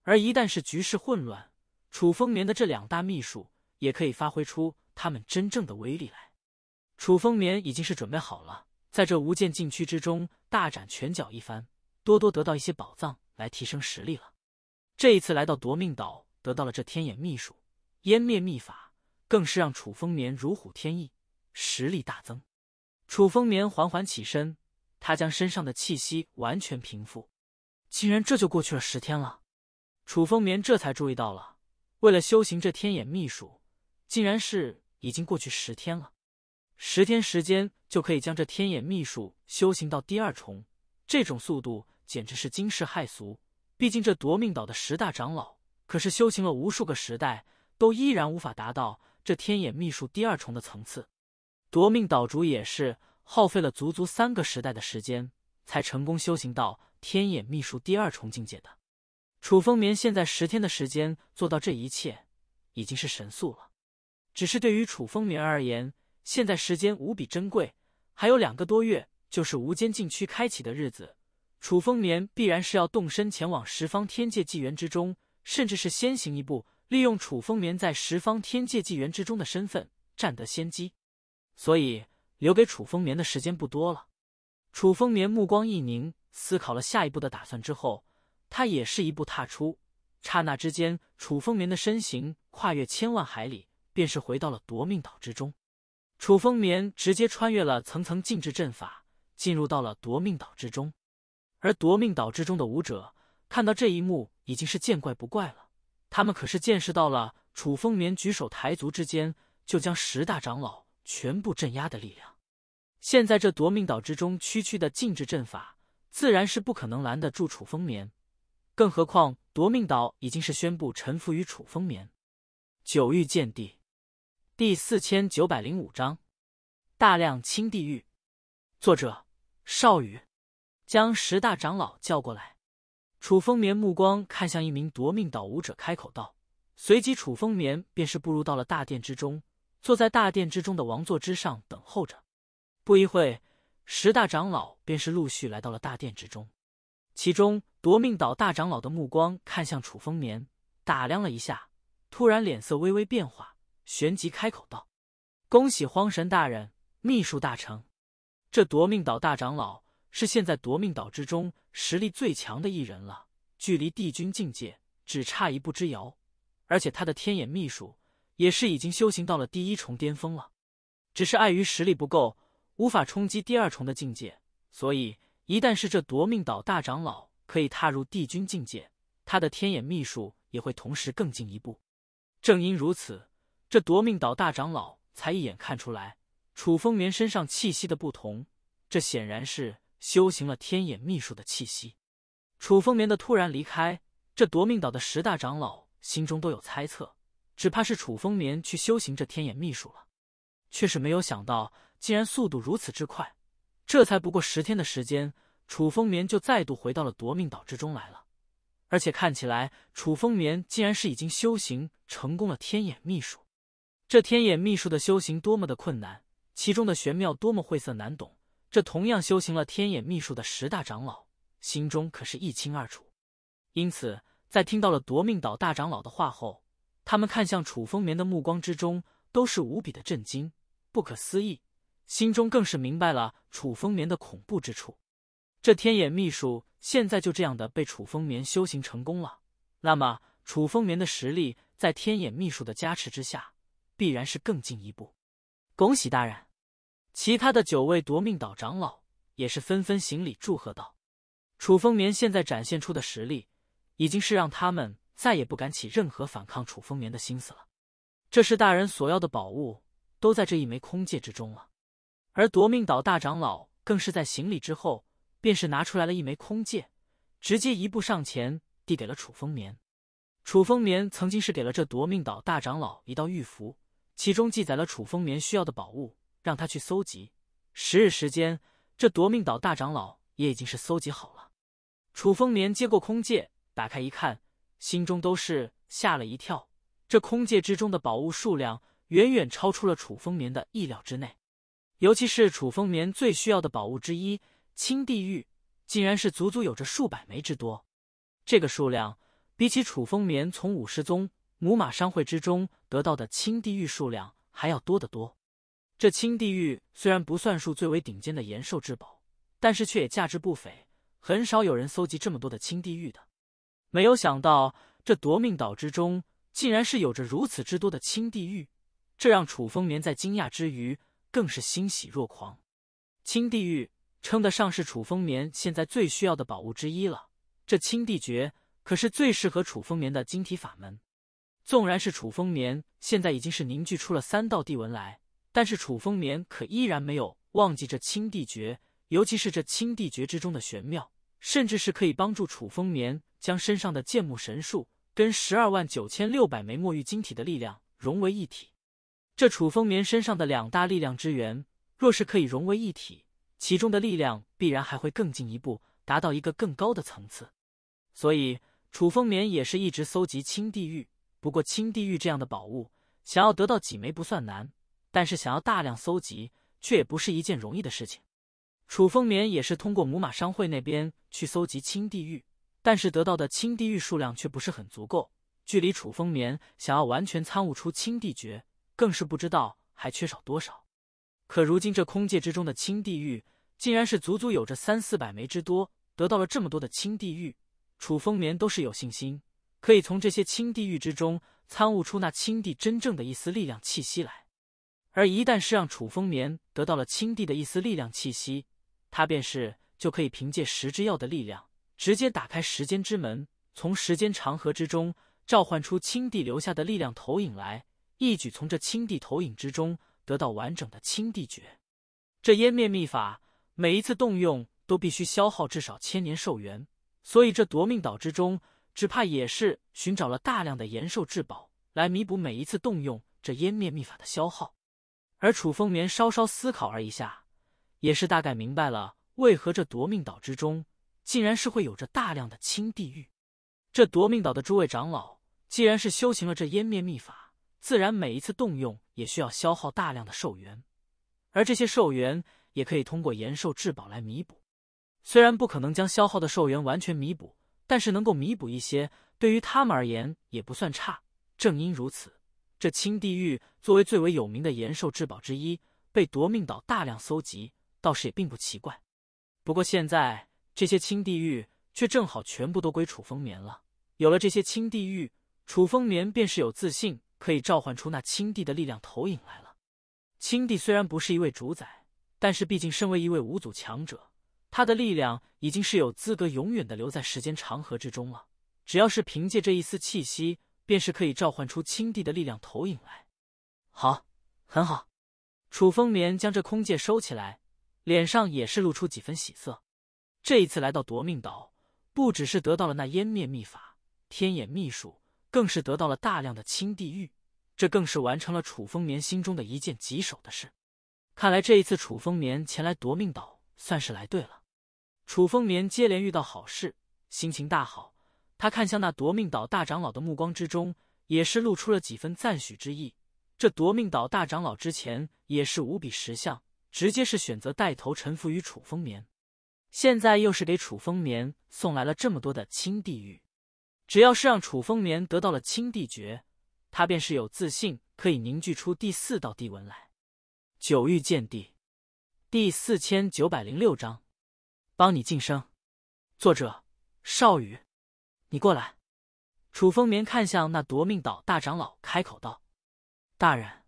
而一旦是局势混乱，楚风眠的这两大秘术也可以发挥出他们真正的威力来。楚风眠已经是准备好了，在这无间禁区之中大展拳脚一番，多多得到一些宝藏来提升实力了。这一次来到夺命岛，得到了这天眼秘术、湮灭秘法。更是让楚风眠如虎添翼，实力大增。楚风眠缓缓起身，他将身上的气息完全平复。竟然这就过去了十天了？楚风眠这才注意到了，为了修行这天眼秘术，竟然是已经过去十天了。十天时间就可以将这天眼秘术修行到第二重，这种速度简直是惊世骇俗。毕竟这夺命岛的十大长老可是修行了无数个时代，都依然无法达到。这天眼秘术第二重的层次，夺命岛主也是耗费了足足三个时代的时间，才成功修行到天眼秘术第二重境界的。楚风眠现在十天的时间做到这一切，已经是神速了。只是对于楚风眠而言，现在时间无比珍贵，还有两个多月就是无间禁区开启的日子，楚风眠必然是要动身前往十方天界纪元之中，甚至是先行一步。利用楚风眠在十方天界纪元之中的身份，占得先机，所以留给楚风眠的时间不多了。楚风眠目光一凝，思考了下一步的打算之后，他也是一步踏出。刹那之间，楚风眠的身形跨越千万海里，便是回到了夺命岛之中。楚风眠直接穿越了层层禁制阵法，进入到了夺命岛之中。而夺命岛之中的武者看到这一幕，已经是见怪不怪了。他们可是见识到了楚风眠举手抬足之间就将十大长老全部镇压的力量。现在这夺命岛之中，区区的禁制阵法自然是不可能拦得住楚风眠，更何况夺命岛已经是宣布臣服于楚风眠。九域剑帝第四千九百零五章：大量清地狱。作者：少羽，将十大长老叫过来。楚风眠目光看向一名夺命岛舞者，开口道。随即，楚风眠便是步入到了大殿之中，坐在大殿之中的王座之上，等候着。不一会，十大长老便是陆续来到了大殿之中。其中，夺命岛大长老的目光看向楚风眠，打量了一下，突然脸色微微变化，旋即开口道：“恭喜荒神大人，秘术大成。”这夺命岛大长老是现在夺命岛之中。实力最强的一人了，距离帝君境界只差一步之遥，而且他的天眼秘术也是已经修行到了第一重巅峰了，只是碍于实力不够，无法冲击第二重的境界。所以，一旦是这夺命岛大长老可以踏入帝君境界，他的天眼秘术也会同时更进一步。正因如此，这夺命岛大长老才一眼看出来楚风眠身上气息的不同，这显然是。修行了天眼秘术的气息，楚风眠的突然离开，这夺命岛的十大长老心中都有猜测，只怕是楚风眠去修行这天眼秘术了。却是没有想到，竟然速度如此之快，这才不过十天的时间，楚风眠就再度回到了夺命岛之中来了，而且看起来，楚风眠竟然是已经修行成功了天眼秘术。这天眼秘术的修行多么的困难，其中的玄妙多么晦涩难懂。这同样修行了天眼秘术的十大长老心中可是一清二楚，因此在听到了夺命岛大长老的话后，他们看向楚风眠的目光之中都是无比的震惊、不可思议，心中更是明白了楚风眠的恐怖之处。这天眼秘术现在就这样的被楚风眠修行成功了，那么楚风眠的实力在天眼秘术的加持之下，必然是更进一步。恭喜大人！其他的九位夺命岛长老也是纷纷行礼祝贺道：“楚风眠现在展现出的实力，已经是让他们再也不敢起任何反抗楚风眠的心思了。”这是大人所要的宝物，都在这一枚空戒之中了。而夺命岛大长老更是在行礼之后，便是拿出来了一枚空戒，直接一步上前递给了楚风眠。楚风眠曾经是给了这夺命岛大长老一道玉符，其中记载了楚风眠需要的宝物。让他去搜集，十日时间，这夺命岛大长老也已经是搜集好了。楚风眠接过空戒，打开一看，心中都是吓了一跳。这空戒之中的宝物数量远远超出了楚风眠的意料之内，尤其是楚风眠最需要的宝物之一青地狱，竟然是足足有着数百枚之多。这个数量比起楚风眠从武师宗母马商会之中得到的青地狱数量还要多得多。这青地狱虽然不算数最为顶尖的延寿至宝，但是却也价值不菲，很少有人搜集这么多的青地狱的。没有想到这夺命岛之中，竟然是有着如此之多的青地狱，这让楚风眠在惊讶之余，更是欣喜若狂。青地狱称得上是楚风眠现在最需要的宝物之一了。这青地诀可是最适合楚风眠的晶体法门，纵然是楚风眠现在已经是凝聚出了三道地纹来。但是楚风眠可依然没有忘记这青帝诀，尤其是这青帝诀之中的玄妙，甚至是可以帮助楚风眠将身上的剑木神术跟十二万九千六百枚墨玉晶体的力量融为一体。这楚风眠身上的两大力量之源，若是可以融为一体，其中的力量必然还会更进一步，达到一个更高的层次。所以楚风眠也是一直搜集青帝玉。不过青帝玉这样的宝物，想要得到几枚不算难。但是想要大量搜集，却也不是一件容易的事情。楚风眠也是通过母马商会那边去搜集青帝玉，但是得到的青帝玉数量却不是很足够，距离楚风眠想要完全参悟出青帝诀，更是不知道还缺少多少。可如今这空界之中的青帝玉，竟然是足足有着三四百枚之多。得到了这么多的青帝玉，楚风眠都是有信心，可以从这些青帝玉之中参悟出那青帝真正的一丝力量气息来。而一旦是让楚风眠得到了青帝的一丝力量气息，他便是就可以凭借十之药的力量，直接打开时间之门，从时间长河之中召唤出青帝留下的力量投影来，一举从这青帝投影之中得到完整的青帝诀。这湮灭秘法每一次动用都必须消耗至少千年寿元，所以这夺命岛之中只怕也是寻找了大量的延寿至宝来弥补每一次动用这湮灭秘法的消耗。而楚风眠稍稍思考而一下，也是大概明白了为何这夺命岛之中竟然是会有着大量的青地狱。这夺命岛的诸位长老既然是修行了这湮灭秘法，自然每一次动用也需要消耗大量的寿元，而这些寿元也可以通过延寿至宝来弥补。虽然不可能将消耗的寿元完全弥补，但是能够弥补一些，对于他们而言也不算差。正因如此。这青地狱作为最为有名的延寿至宝之一，被夺命岛大量搜集，倒是也并不奇怪。不过现在这些青地狱却正好全部都归楚风眠了。有了这些青地狱，楚风眠便是有自信可以召唤出那青帝的力量投影来了。青帝虽然不是一位主宰，但是毕竟身为一位五祖强者，他的力量已经是有资格永远的留在时间长河之中了。只要是凭借这一丝气息。便是可以召唤出青帝的力量投影来，好，很好。楚风眠将这空界收起来，脸上也是露出几分喜色。这一次来到夺命岛，不只是得到了那湮灭秘法、天眼秘术，更是得到了大量的青帝玉，这更是完成了楚风眠心中的一件棘手的事。看来这一次楚风眠前来夺命岛，算是来对了。楚风眠接连遇到好事，心情大好。他看向那夺命岛大长老的目光之中，也是露出了几分赞许之意。这夺命岛大长老之前也是无比识相，直接是选择带头臣服于楚风眠，现在又是给楚风眠送来了这么多的青地玉。只要是让楚风眠得到了青地诀，他便是有自信可以凝聚出第四道地纹来。九域见地第四千九百零六章，帮你晋升。作者：少宇。你过来，楚风眠看向那夺命岛大长老，开口道：“大人。”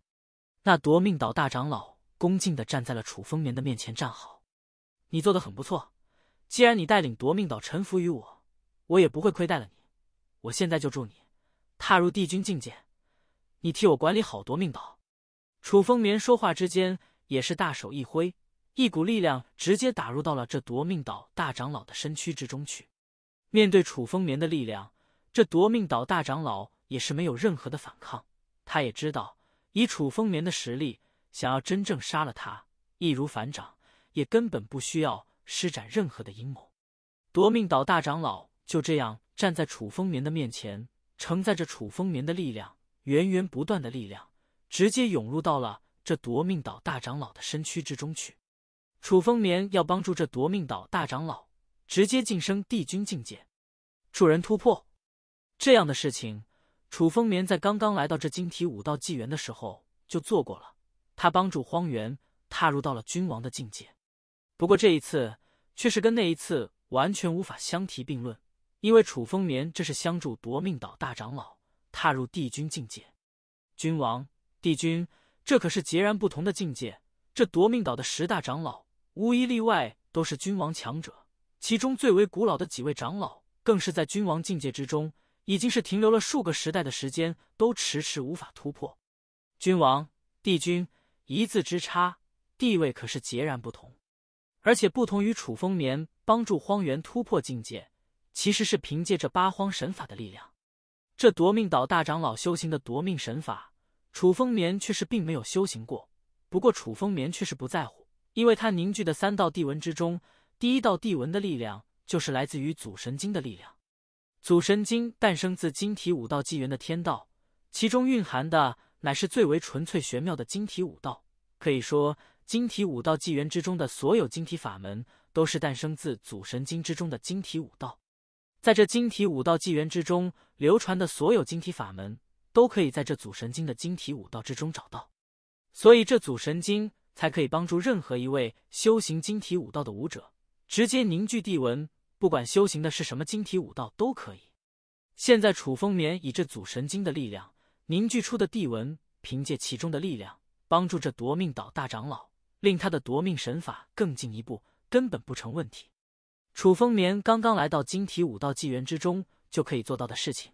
那夺命岛大长老恭敬的站在了楚风眠的面前，站好。你做的很不错，既然你带领夺命岛臣服于我，我也不会亏待了你。我现在就助你踏入帝君境界。你替我管理好夺命岛。楚风眠说话之间，也是大手一挥，一股力量直接打入到了这夺命岛大长老的身躯之中去。面对楚风眠的力量，这夺命岛大长老也是没有任何的反抗。他也知道，以楚风眠的实力，想要真正杀了他，易如反掌，也根本不需要施展任何的阴谋。夺命岛大长老就这样站在楚风眠的面前，承载着楚风眠的力量，源源不断的力量直接涌入到了这夺命岛大长老的身躯之中去。楚风眠要帮助这夺命岛大长老。直接晋升帝君境界，助人突破，这样的事情，楚风眠在刚刚来到这晶体武道纪元的时候就做过了。他帮助荒原踏入到了君王的境界，不过这一次却是跟那一次完全无法相提并论。因为楚风眠这是相助夺命岛大长老踏入帝君境界，君王、帝君，这可是截然不同的境界。这夺命岛的十大长老无一例外都是君王强者。其中最为古老的几位长老，更是在君王境界之中，已经是停留了数个时代的时间，都迟迟无法突破。君王、帝君，一字之差，地位可是截然不同。而且不同于楚风眠帮助荒原突破境界，其实是凭借着八荒神法的力量。这夺命岛大长老修行的夺命神法，楚风眠却是并没有修行过。不过楚风眠却是不在乎，因为他凝聚的三道帝文之中。第一道地文的力量就是来自于祖神经的力量。祖神经诞生自晶体五道纪元的天道，其中蕴含的乃是最为纯粹玄妙的晶体武道。可以说，晶体五道纪元之中的所有晶体法门，都是诞生自祖神经之中的晶体武道。在这晶体五道纪元之中流传的所有晶体法门，都可以在这祖神经的晶体武道之中找到。所以，这祖神经才可以帮助任何一位修行晶体武道的武者。直接凝聚地纹，不管修行的是什么晶体武道都可以。现在楚风眠以这祖神经的力量凝聚出的地纹，凭借其中的力量帮助这夺命岛大长老，令他的夺命神法更进一步，根本不成问题。楚风眠刚刚来到晶体武道纪元之中就可以做到的事情，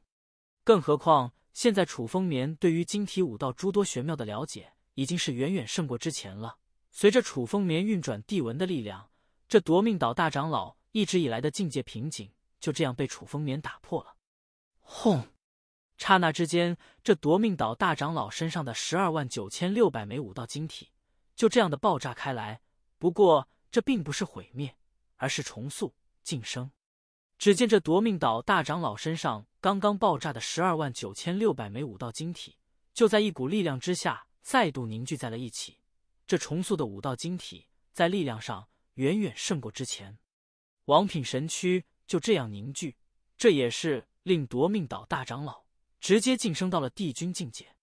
更何况现在楚风眠对于晶体武道诸多玄妙的了解已经是远远胜过之前了。随着楚风眠运转地纹的力量。这夺命岛大长老一直以来的境界瓶颈就这样被楚风眠打破了。轰！刹那之间，这夺命岛大长老身上的十二万九千六百枚武道晶体就这样的爆炸开来。不过，这并不是毁灭，而是重塑、晋升。只见这夺命岛大长老身上刚刚爆炸的十二万九千六百枚武道晶体，就在一股力量之下再度凝聚在了一起。这重塑的五道晶体在力量上。远远胜过之前，王品神躯就这样凝聚，这也是令夺命岛大长老直接晋升到了帝君境界。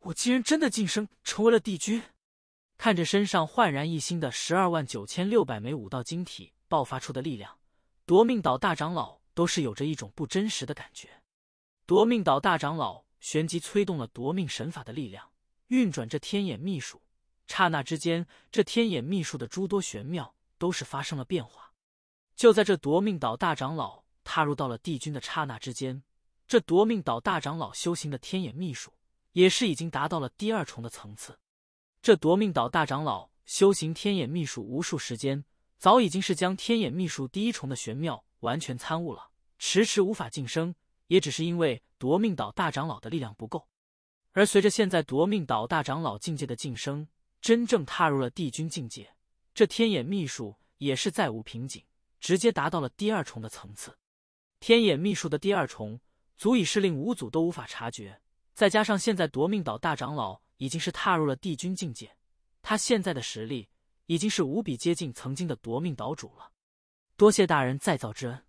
我竟然真的晋升成为了帝君！看着身上焕然一新的十二万九千六百枚武道晶体爆发出的力量，夺命岛大长老都是有着一种不真实的感觉。夺命岛大长老旋即催动了夺命神法的力量，运转着天眼秘术，刹那之间，这天眼秘术的诸多玄妙。都是发生了变化。就在这夺命岛大长老踏入到了帝君的刹那之间，这夺命岛大长老修行的天眼秘术也是已经达到了第二重的层次。这夺命岛大长老修行天眼秘术无数时间，早已经是将天眼秘术第一重的玄妙完全参悟了，迟迟无法晋升，也只是因为夺命岛大长老的力量不够。而随着现在夺命岛大长老境界的晋升，真正踏入了帝君境界。这天眼秘术也是再无瓶颈，直接达到了第二重的层次。天眼秘术的第二重，足以是令五祖都无法察觉。再加上现在夺命岛大长老已经是踏入了帝君境界，他现在的实力已经是无比接近曾经的夺命岛主了。多谢大人再造之恩。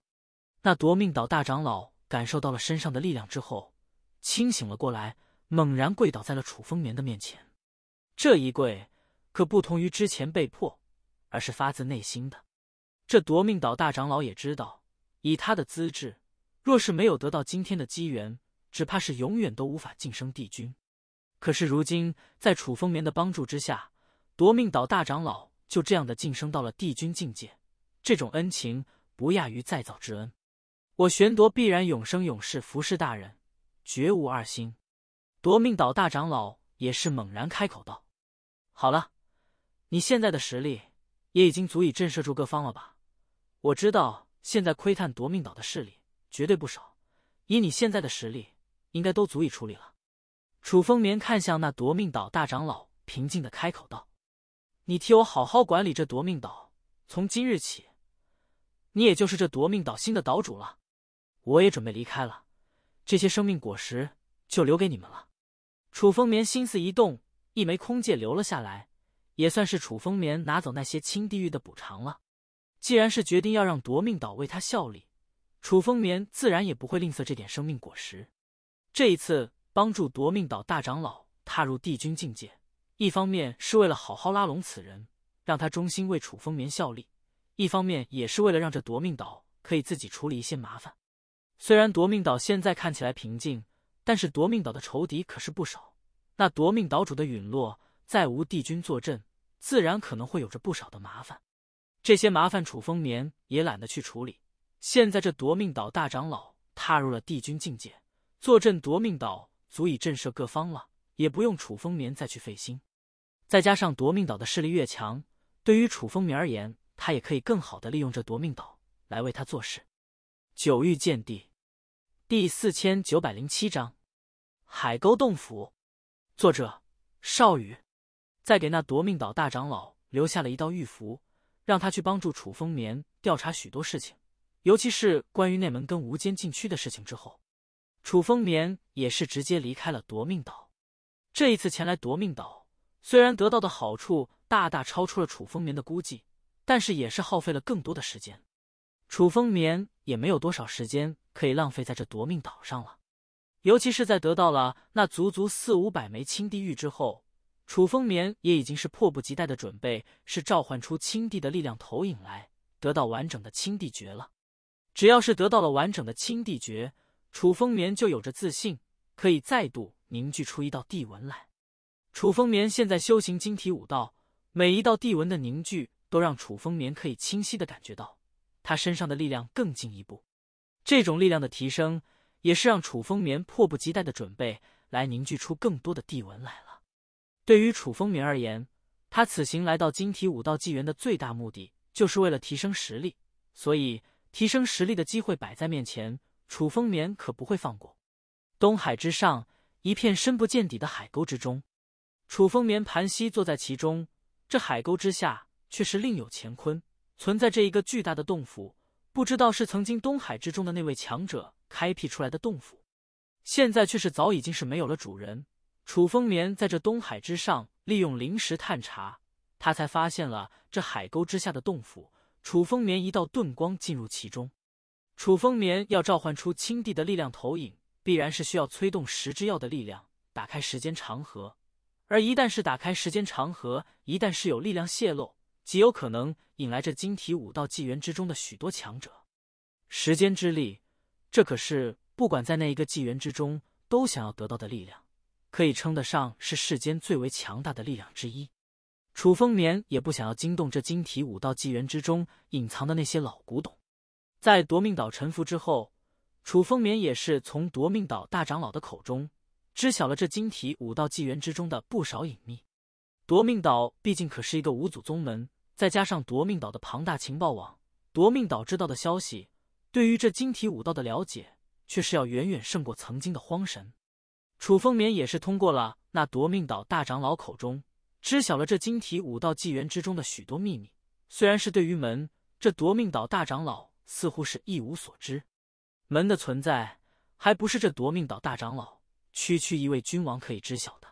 那夺命岛大长老感受到了身上的力量之后，清醒了过来，猛然跪倒在了楚风眠的面前。这一跪，可不同于之前被迫。而是发自内心的。这夺命岛大长老也知道，以他的资质，若是没有得到今天的机缘，只怕是永远都无法晋升帝君。可是如今，在楚风眠的帮助之下，夺命岛大长老就这样的晋升到了帝君境界。这种恩情不亚于再造之恩，我玄夺必然永生永世服侍大人，绝无二心。夺命岛大长老也是猛然开口道：“好了，你现在的实力。”也已经足以震慑住各方了吧？我知道现在窥探夺命岛的势力绝对不少，以你现在的实力，应该都足以处理了。楚风眠看向那夺命岛大长老，平静的开口道：“你替我好好管理这夺命岛，从今日起，你也就是这夺命岛新的岛主了。”我也准备离开了，这些生命果实就留给你们了。楚风眠心思一动，一枚空戒留了下来。也算是楚风眠拿走那些青地狱的补偿了。既然是决定要让夺命岛为他效力，楚风眠自然也不会吝啬这点生命果实。这一次帮助夺命岛大长老踏入帝君境界，一方面是为了好好拉拢此人，让他忠心为楚风眠效力；一方面也是为了让这夺命岛可以自己处理一些麻烦。虽然夺命岛现在看起来平静，但是夺命岛的仇敌可是不少。那夺命岛主的陨落，再无帝君坐镇。自然可能会有着不少的麻烦，这些麻烦楚风眠也懒得去处理。现在这夺命岛大长老踏入了帝君境界，坐镇夺命岛足以震慑各方了，也不用楚风眠再去费心。再加上夺命岛的势力越强，对于楚风眠而言，他也可以更好的利用这夺命岛来为他做事。九域剑帝第四千九百零七章：海沟洞府。作者：少羽。再给那夺命岛大长老留下了一道玉符，让他去帮助楚风眠调查许多事情，尤其是关于那门跟无间禁区的事情。之后，楚风眠也是直接离开了夺命岛。这一次前来夺命岛，虽然得到的好处大大超出了楚风眠的估计，但是也是耗费了更多的时间。楚风眠也没有多少时间可以浪费在这夺命岛上了，尤其是在得到了那足足四五百枚青帝玉之后。楚风眠也已经是迫不及待的准备，是召唤出青帝的力量投影来，得到完整的青帝诀了。只要是得到了完整的青帝诀，楚风眠就有着自信，可以再度凝聚出一道帝纹来。楚风眠现在修行晶体武道，每一道帝纹的凝聚都让楚风眠可以清晰的感觉到他身上的力量更进一步。这种力量的提升，也是让楚风眠迫不及待的准备来凝聚出更多的帝纹来了。对于楚风眠而言，他此行来到晶体武道纪元的最大目的，就是为了提升实力。所以，提升实力的机会摆在面前，楚风眠可不会放过。东海之上，一片深不见底的海沟之中，楚风眠盘膝坐在其中。这海沟之下，却是另有乾坤，存在着一个巨大的洞府，不知道是曾经东海之中的那位强者开辟出来的洞府，现在却是早已经是没有了主人。楚风眠在这东海之上利用灵石探查，他才发现了这海沟之下的洞府。楚风眠一道遁光进入其中。楚风眠要召唤出青帝的力量投影，必然是需要催动石之药的力量，打开时间长河。而一旦是打开时间长河，一旦是有力量泄露，极有可能引来这晶体武道纪元之中的许多强者。时间之力，这可是不管在那一个纪元之中都想要得到的力量。可以称得上是世间最为强大的力量之一。楚风眠也不想要惊动这晶体武道纪元之中隐藏的那些老古董。在夺命岛沉浮之后，楚风眠也是从夺命岛大长老的口中知晓了这晶体武道纪元之中的不少隐秘。夺命岛毕竟可是一个五祖宗门，再加上夺命岛的庞大情报网，夺命岛知道的消息，对于这晶体武道的了解，却是要远远胜过曾经的荒神。楚风眠也是通过了那夺命岛大长老口中，知晓了这晶体武道纪元之中的许多秘密。虽然是对于门，这夺命岛大长老似乎是一无所知。门的存在，还不是这夺命岛大长老区区一位君王可以知晓的。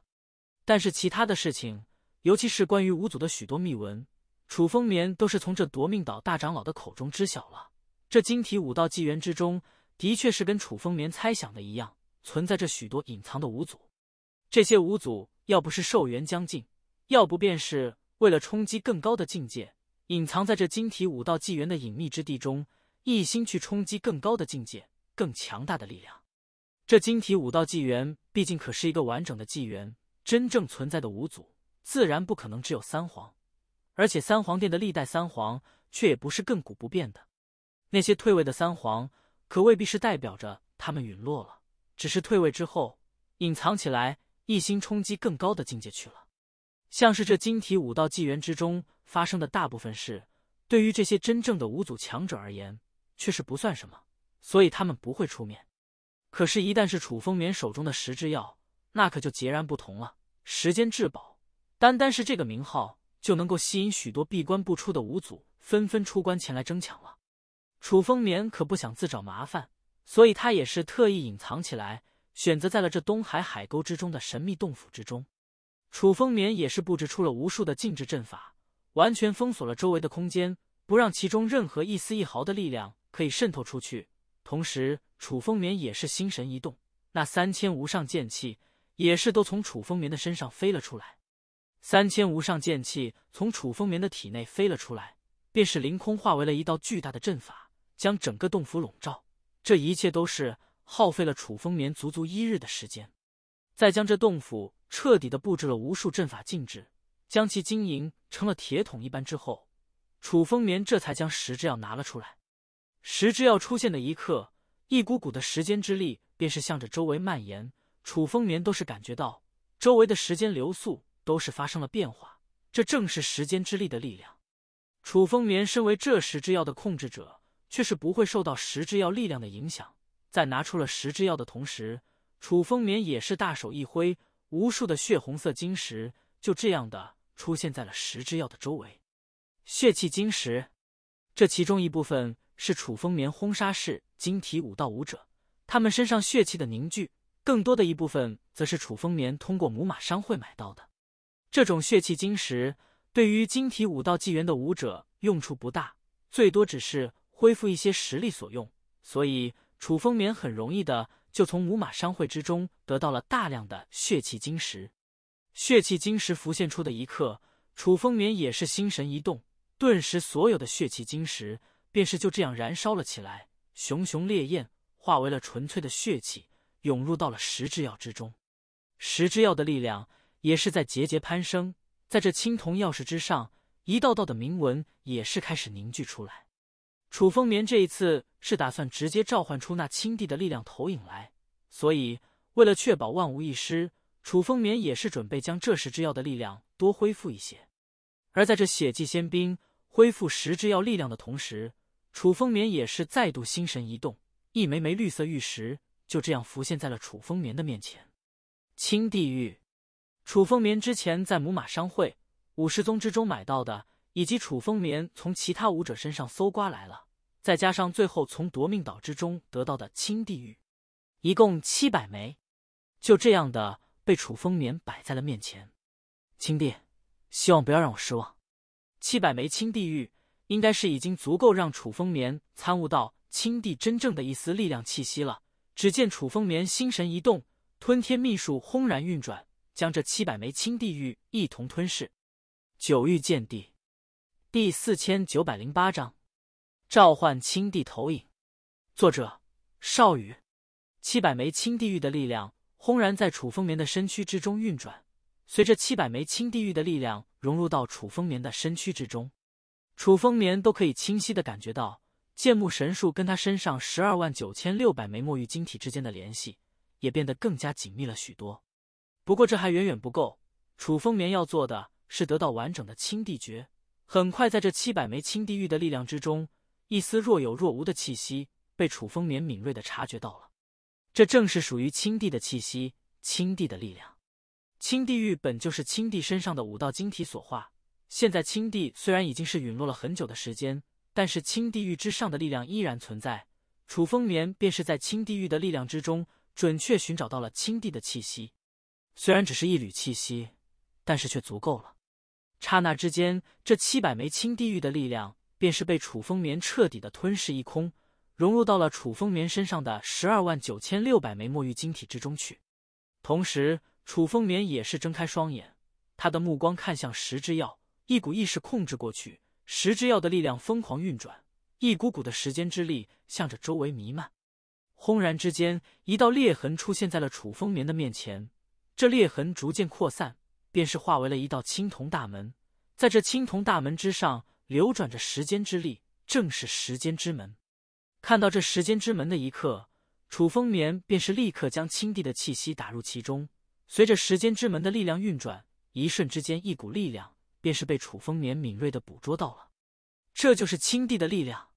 但是其他的事情，尤其是关于五祖的许多秘闻，楚风眠都是从这夺命岛大长老的口中知晓了。这晶体武道纪元之中的确是跟楚风眠猜想的一样。存在着许多隐藏的五祖，这些五祖要不是寿元将近，要不便是为了冲击更高的境界，隐藏在这晶体五道纪元的隐秘之地中，一心去冲击更高的境界、更强大的力量。这晶体五道纪元毕竟可是一个完整的纪元，真正存在的五祖自然不可能只有三皇，而且三皇殿的历代三皇却也不是亘古不变的，那些退位的三皇可未必是代表着他们陨落了。只是退位之后，隐藏起来，一心冲击更高的境界去了。像是这晶体武道纪元之中发生的大部分事，对于这些真正的五祖强者而言，却是不算什么，所以他们不会出面。可是，一旦是楚风眠手中的十质药，那可就截然不同了。时间至宝，单单是这个名号，就能够吸引许多闭关不出的五祖纷纷出关前来争抢了。楚风眠可不想自找麻烦。所以他也是特意隐藏起来，选择在了这东海海沟之中的神秘洞府之中。楚风眠也是布置出了无数的禁制阵法，完全封锁了周围的空间，不让其中任何一丝一毫的力量可以渗透出去。同时，楚风眠也是心神一动，那三千无上剑气也是都从楚风眠的身上飞了出来。三千无上剑气从楚风眠的体内飞了出来，便是凌空化为了一道巨大的阵法，将整个洞府笼罩。这一切都是耗费了楚风眠足足一日的时间，在将这洞府彻底的布置了无数阵法禁制，将其经营成了铁桶一般之后，楚风眠这才将石只药拿了出来。石只药出现的一刻，一股股的时间之力便是向着周围蔓延。楚风眠都是感觉到周围的时间流速都是发生了变化，这正是时间之力的力量。楚风眠身为这十只药的控制者。却是不会受到十支药力量的影响。在拿出了十支药的同时，楚风眠也是大手一挥，无数的血红色晶石就这样的出现在了十支药的周围。血气晶石，这其中一部分是楚风眠轰杀式晶体武道武者他们身上血气的凝聚，更多的一部分则是楚风眠通过母马商会买到的。这种血气晶石对于晶体武道纪元的武者用处不大，最多只是。恢复一些实力所用，所以楚风眠很容易的就从母马商会之中得到了大量的血气晶石。血气晶石浮现出的一刻，楚风眠也是心神一动，顿时所有的血气晶石便是就这样燃烧了起来，熊熊烈焰化为了纯粹的血气，涌入到了石之药之中。石之药的力量也是在节节攀升，在这青铜钥匙之上，一道道的铭文也是开始凝聚出来。楚风眠这一次是打算直接召唤出那青帝的力量投影来，所以为了确保万无一失，楚风眠也是准备将这十只药的力量多恢复一些。而在这血祭仙兵恢复十只药力量的同时，楚风眠也是再度心神一动，一枚枚绿色玉石就这样浮现在了楚风眠的面前。青帝玉，楚风眠之前在母马商会武师宗之中买到的，以及楚风眠从其他武者身上搜刮来了。再加上最后从夺命岛之中得到的青地狱，一共七百枚，就这样的被楚风眠摆在了面前。青帝，希望不要让我失望。七百枚青地狱，应该是已经足够让楚风眠参悟到青帝真正的一丝力量气息了。只见楚风眠心神一动，吞天秘术轰然运转，将这七百枚青地狱一同吞噬。九域剑帝第四千九百零八章。召唤青帝投影，作者：少羽。七百枚青帝玉的力量轰然在楚风眠的身躯之中运转。随着七百枚青帝玉的力量融入到楚风眠的身躯之中，楚风眠都可以清晰的感觉到剑木神树跟他身上十二万九千六百枚墨玉晶体之间的联系也变得更加紧密了许多。不过这还远远不够，楚风眠要做的是得到完整的青帝诀。很快，在这七百枚青帝玉的力量之中。一丝若有若无的气息被楚风眠敏锐的察觉到了，这正是属于青帝的气息，青帝的力量，青地玉本就是青帝身上的五道晶体所化。现在青帝虽然已经是陨落了很久的时间，但是青帝玉之上的力量依然存在。楚风眠便是在青帝玉的力量之中，准确寻找到了青帝的气息。虽然只是一缕气息，但是却足够了。刹那之间，这七百枚青帝玉的力量。便是被楚风眠彻底的吞噬一空，融入到了楚风眠身上的十二万九千六百枚墨玉晶体之中去。同时，楚风眠也是睁开双眼，他的目光看向石之药，一股意识控制过去，石之药的力量疯狂运转，一股股的时间之力向着周围弥漫。轰然之间，一道裂痕出现在了楚风眠的面前，这裂痕逐渐扩散，便是化为了一道青铜大门。在这青铜大门之上。流转着时间之力，正是时间之门。看到这时间之门的一刻，楚风眠便是立刻将青帝的气息打入其中。随着时间之门的力量运转，一瞬之间，一股力量便是被楚风眠敏锐的捕捉到了。这就是青帝的力量。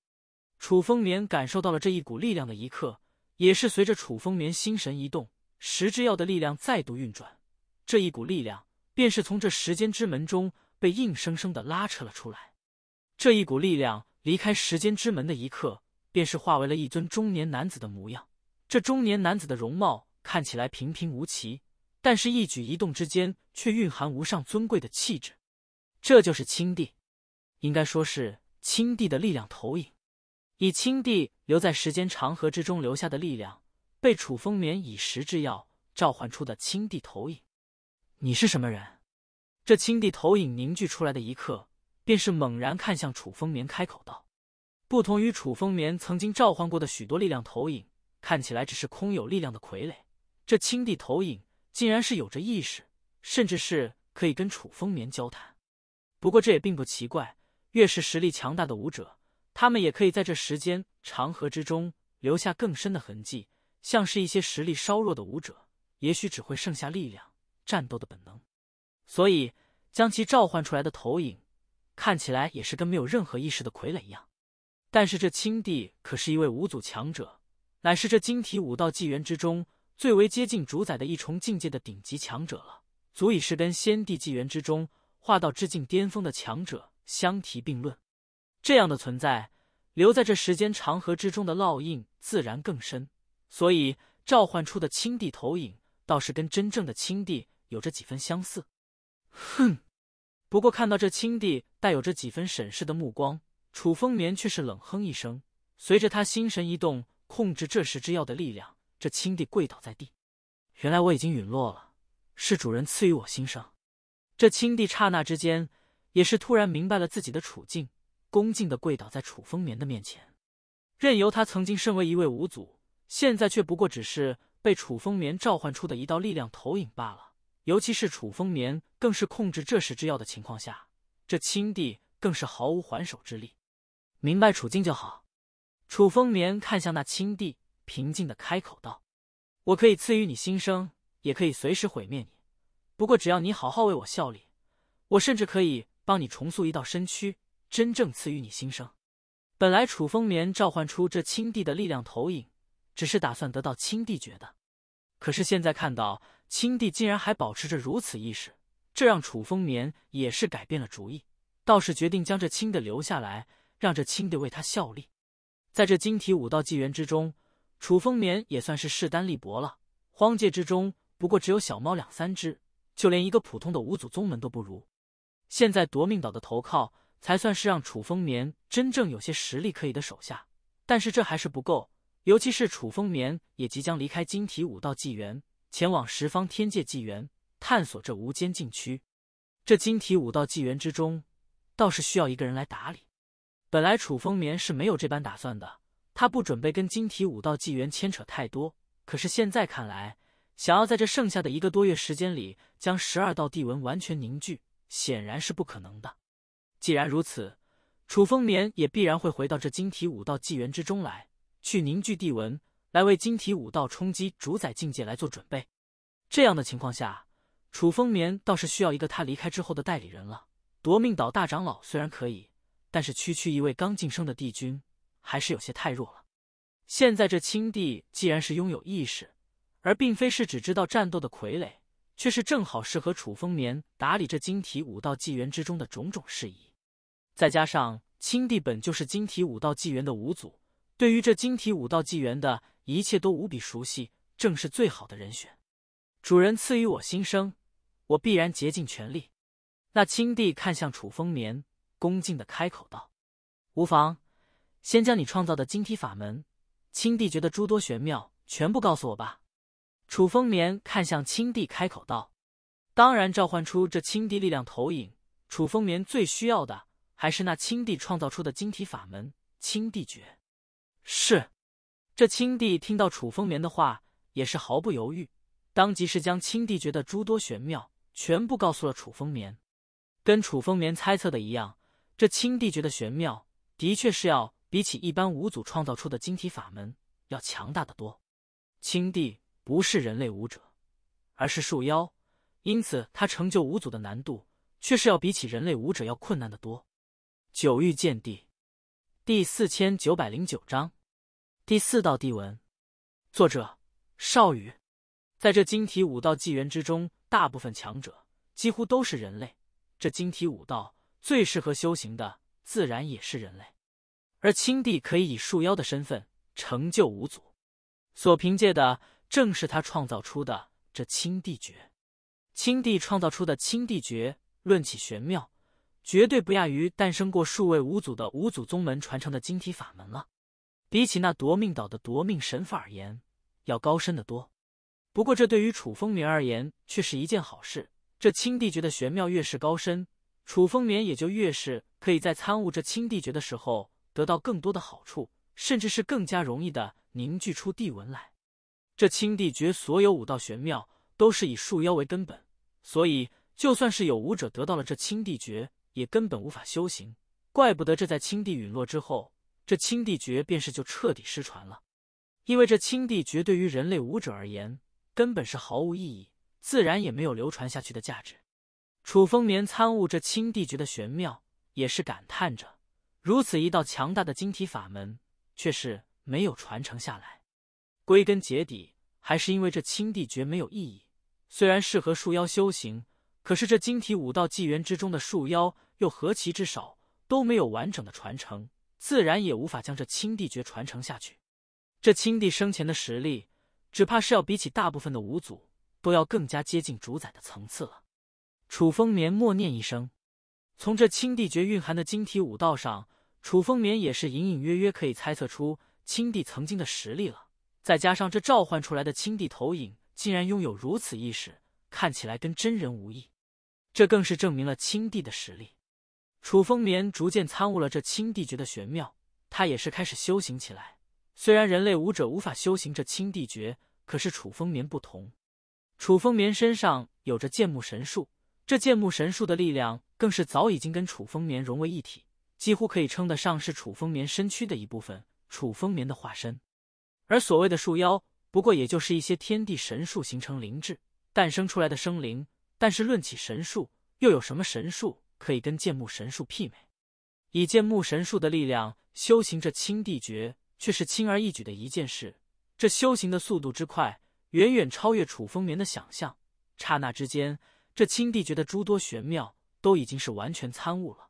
楚风眠感受到了这一股力量的一刻，也是随着楚风眠心神一动，石之药的力量再度运转，这一股力量便是从这时间之门中被硬生生的拉扯了出来。这一股力量离开时间之门的一刻，便是化为了一尊中年男子的模样。这中年男子的容貌看起来平平无奇，但是一举一动之间却蕴含无上尊贵的气质。这就是青帝，应该说是青帝的力量投影。以青帝留在时间长河之中留下的力量，被楚风眠以石制药召唤出的青帝投影。你是什么人？这青帝投影凝聚出来的一刻。便是猛然看向楚风眠，开口道：“不同于楚风眠曾经召唤过的许多力量投影，看起来只是空有力量的傀儡，这青帝投影竟然是有着意识，甚至是可以跟楚风眠交谈。不过这也并不奇怪，越是实力强大的武者，他们也可以在这时间长河之中留下更深的痕迹。像是一些实力稍弱的武者，也许只会剩下力量、战斗的本能，所以将其召唤出来的投影。”看起来也是跟没有任何意识的傀儡一样，但是这青帝可是一位五祖强者，乃是这晶体武道纪元之中最为接近主宰的一重境界的顶级强者了，足以是跟先帝纪元之中化道之境巅峰的强者相提并论。这样的存在，留在这时间长河之中的烙印自然更深，所以召唤出的青帝投影倒是跟真正的青帝有着几分相似。哼。不过看到这青帝带有着几分审视的目光，楚风眠却是冷哼一声。随着他心神一动，控制这石之药的力量，这青帝跪倒在地。原来我已经陨落了，是主人赐予我新生。这青帝刹那之间也是突然明白了自己的处境，恭敬的跪倒在楚风眠的面前，任由他曾经身为一位五祖，现在却不过只是被楚风眠召唤出的一道力量投影罢了。尤其是楚风眠更是控制这十之药的情况下，这青帝更是毫无还手之力。明白处境就好。楚风眠看向那青帝，平静的开口道：“我可以赐予你新生，也可以随时毁灭你。不过只要你好好为我效力，我甚至可以帮你重塑一道身躯，真正赐予你新生。”本来楚风眠召唤出这青帝的力量投影，只是打算得到青帝觉得。可是现在看到青帝竟然还保持着如此意识，这让楚风眠也是改变了主意，倒是决定将这青帝留下来，让这青帝为他效力。在这晶体武道纪元之中，楚风眠也算是势单力薄了。荒界之中不过只有小猫两三只，就连一个普通的五祖宗门都不如。现在夺命岛的投靠才算是让楚风眠真正有些实力可以的手下，但是这还是不够。尤其是楚风眠也即将离开晶体武道纪元，前往十方天界纪元探索这无间禁区。这晶体武道纪元之中，倒是需要一个人来打理。本来楚风眠是没有这般打算的，他不准备跟晶体武道纪元牵扯太多。可是现在看来，想要在这剩下的一个多月时间里将十二道地纹完全凝聚，显然是不可能的。既然如此，楚风眠也必然会回到这晶体武道纪元之中来。去凝聚地文，来为晶体武道冲击主宰境界来做准备。这样的情况下，楚风眠倒是需要一个他离开之后的代理人了。夺命岛大长老虽然可以，但是区区一位刚晋升的帝君，还是有些太弱了。现在这青帝既然是拥有意识，而并非是只知道战斗的傀儡，却是正好适合楚风眠打理这晶体武道纪元之中的种种事宜。再加上青帝本就是晶体武道纪元的五祖。对于这晶体武道纪元的一切都无比熟悉，正是最好的人选。主人赐予我新生，我必然竭尽全力。那青帝看向楚风眠，恭敬的开口道：“无妨，先将你创造的晶体法门青帝诀的诸多玄妙全部告诉我吧。”楚风眠看向青帝，开口道：“当然，召唤出这青帝力量投影，楚风眠最需要的还是那青帝创造出的晶体法门青帝诀。”是，这青帝听到楚风眠的话，也是毫不犹豫，当即是将青帝诀的诸多玄妙全部告诉了楚风眠。跟楚风眠猜测的一样，这青帝诀的玄妙的确是要比起一般五祖创造出的晶体法门要强大的多。青帝不是人类武者，而是树妖，因此他成就五祖的难度却是要比起人类武者要困难的多。九域剑帝第四千九百零九章。第四道帝文，作者少宇，在这晶体武道纪元之中，大部分强者几乎都是人类。这晶体武道最适合修行的，自然也是人类。而青帝可以以树妖的身份成就五祖，所凭借的正是他创造出的这青帝诀。青帝创造出的青帝诀，论起玄妙，绝对不亚于诞生过数位五祖的五祖宗门传承的晶体法门了。比起那夺命岛的夺命神法而言，要高深的多。不过，这对于楚风眠而言却是一件好事。这青帝诀的玄妙越是高深，楚风眠也就越是可以在参悟这青帝诀的时候得到更多的好处，甚至是更加容易的凝聚出帝文来。这青帝诀所有武道玄妙都是以树妖为根本，所以就算是有武者得到了这青帝诀，也根本无法修行。怪不得这在青帝陨落之后。这青帝诀便是就彻底失传了，因为这青帝诀对于人类武者而言根本是毫无意义，自然也没有流传下去的价值。楚风眠参悟这青帝诀的玄妙，也是感叹着：如此一道强大的晶体法门，却是没有传承下来。归根结底，还是因为这青帝诀没有意义。虽然适合树妖修行，可是这晶体武道纪元之中的树妖又何其之少，都没有完整的传承。自然也无法将这青帝诀传承下去。这青帝生前的实力，只怕是要比起大部分的五祖都要更加接近主宰的层次了。楚风眠默念一声，从这青帝诀蕴含的晶体武道上，楚风眠也是隐隐约约可以猜测出青帝曾经的实力了。再加上这召唤出来的青帝投影竟然拥有如此意识，看起来跟真人无异，这更是证明了青帝的实力。楚风眠逐渐参悟了这青帝诀的玄妙，他也是开始修行起来。虽然人类武者无法修行这青帝诀，可是楚风眠不同，楚风眠身上有着剑木神树，这剑木神树的力量更是早已经跟楚风眠融为一体，几乎可以称得上是楚风眠身躯的一部分，楚风眠的化身。而所谓的树妖，不过也就是一些天地神树形成灵智诞生出来的生灵，但是论起神树，又有什么神树？可以跟剑木神术媲美，以剑木神术的力量修行这青帝诀，却是轻而易举的一件事。这修行的速度之快，远远超越楚风眠的想象。刹那之间，这青帝诀的诸多玄妙都已经是完全参悟了。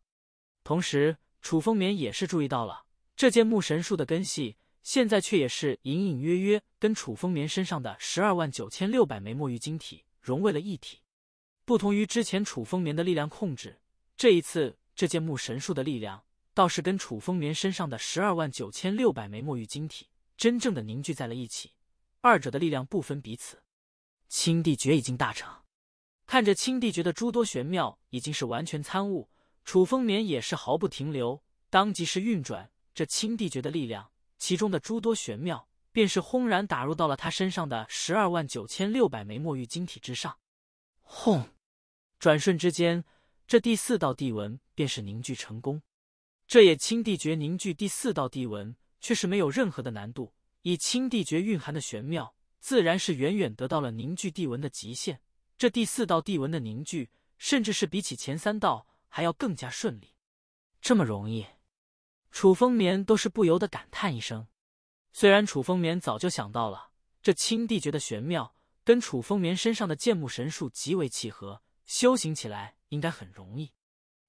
同时，楚风眠也是注意到了这剑木神术的根系，现在却也是隐隐约约跟楚风眠身上的十二万九千六百枚墨玉晶体融为了一体。不同于之前楚风眠的力量控制。这一次，这件木神树的力量倒是跟楚风眠身上的十二万九千六百枚墨玉晶体真正的凝聚在了一起，二者的力量不分彼此。青帝诀已经大成，看着青帝诀的诸多玄妙，已经是完全参悟。楚风眠也是毫不停留，当即是运转这青帝诀的力量，其中的诸多玄妙，便是轰然打入到了他身上的十二万九千六百枚墨玉晶体之上。轰！转瞬之间。这第四道地纹便是凝聚成功，这也清帝诀凝聚第四道地纹，却是没有任何的难度。以清帝诀蕴含的玄妙，自然是远远得到了凝聚地纹的极限。这第四道地纹的凝聚，甚至是比起前三道还要更加顺利。这么容易，楚风眠都是不由得感叹一声。虽然楚风眠早就想到了，这清帝诀的玄妙跟楚风眠身上的剑木神术极为契合，修行起来。应该很容易，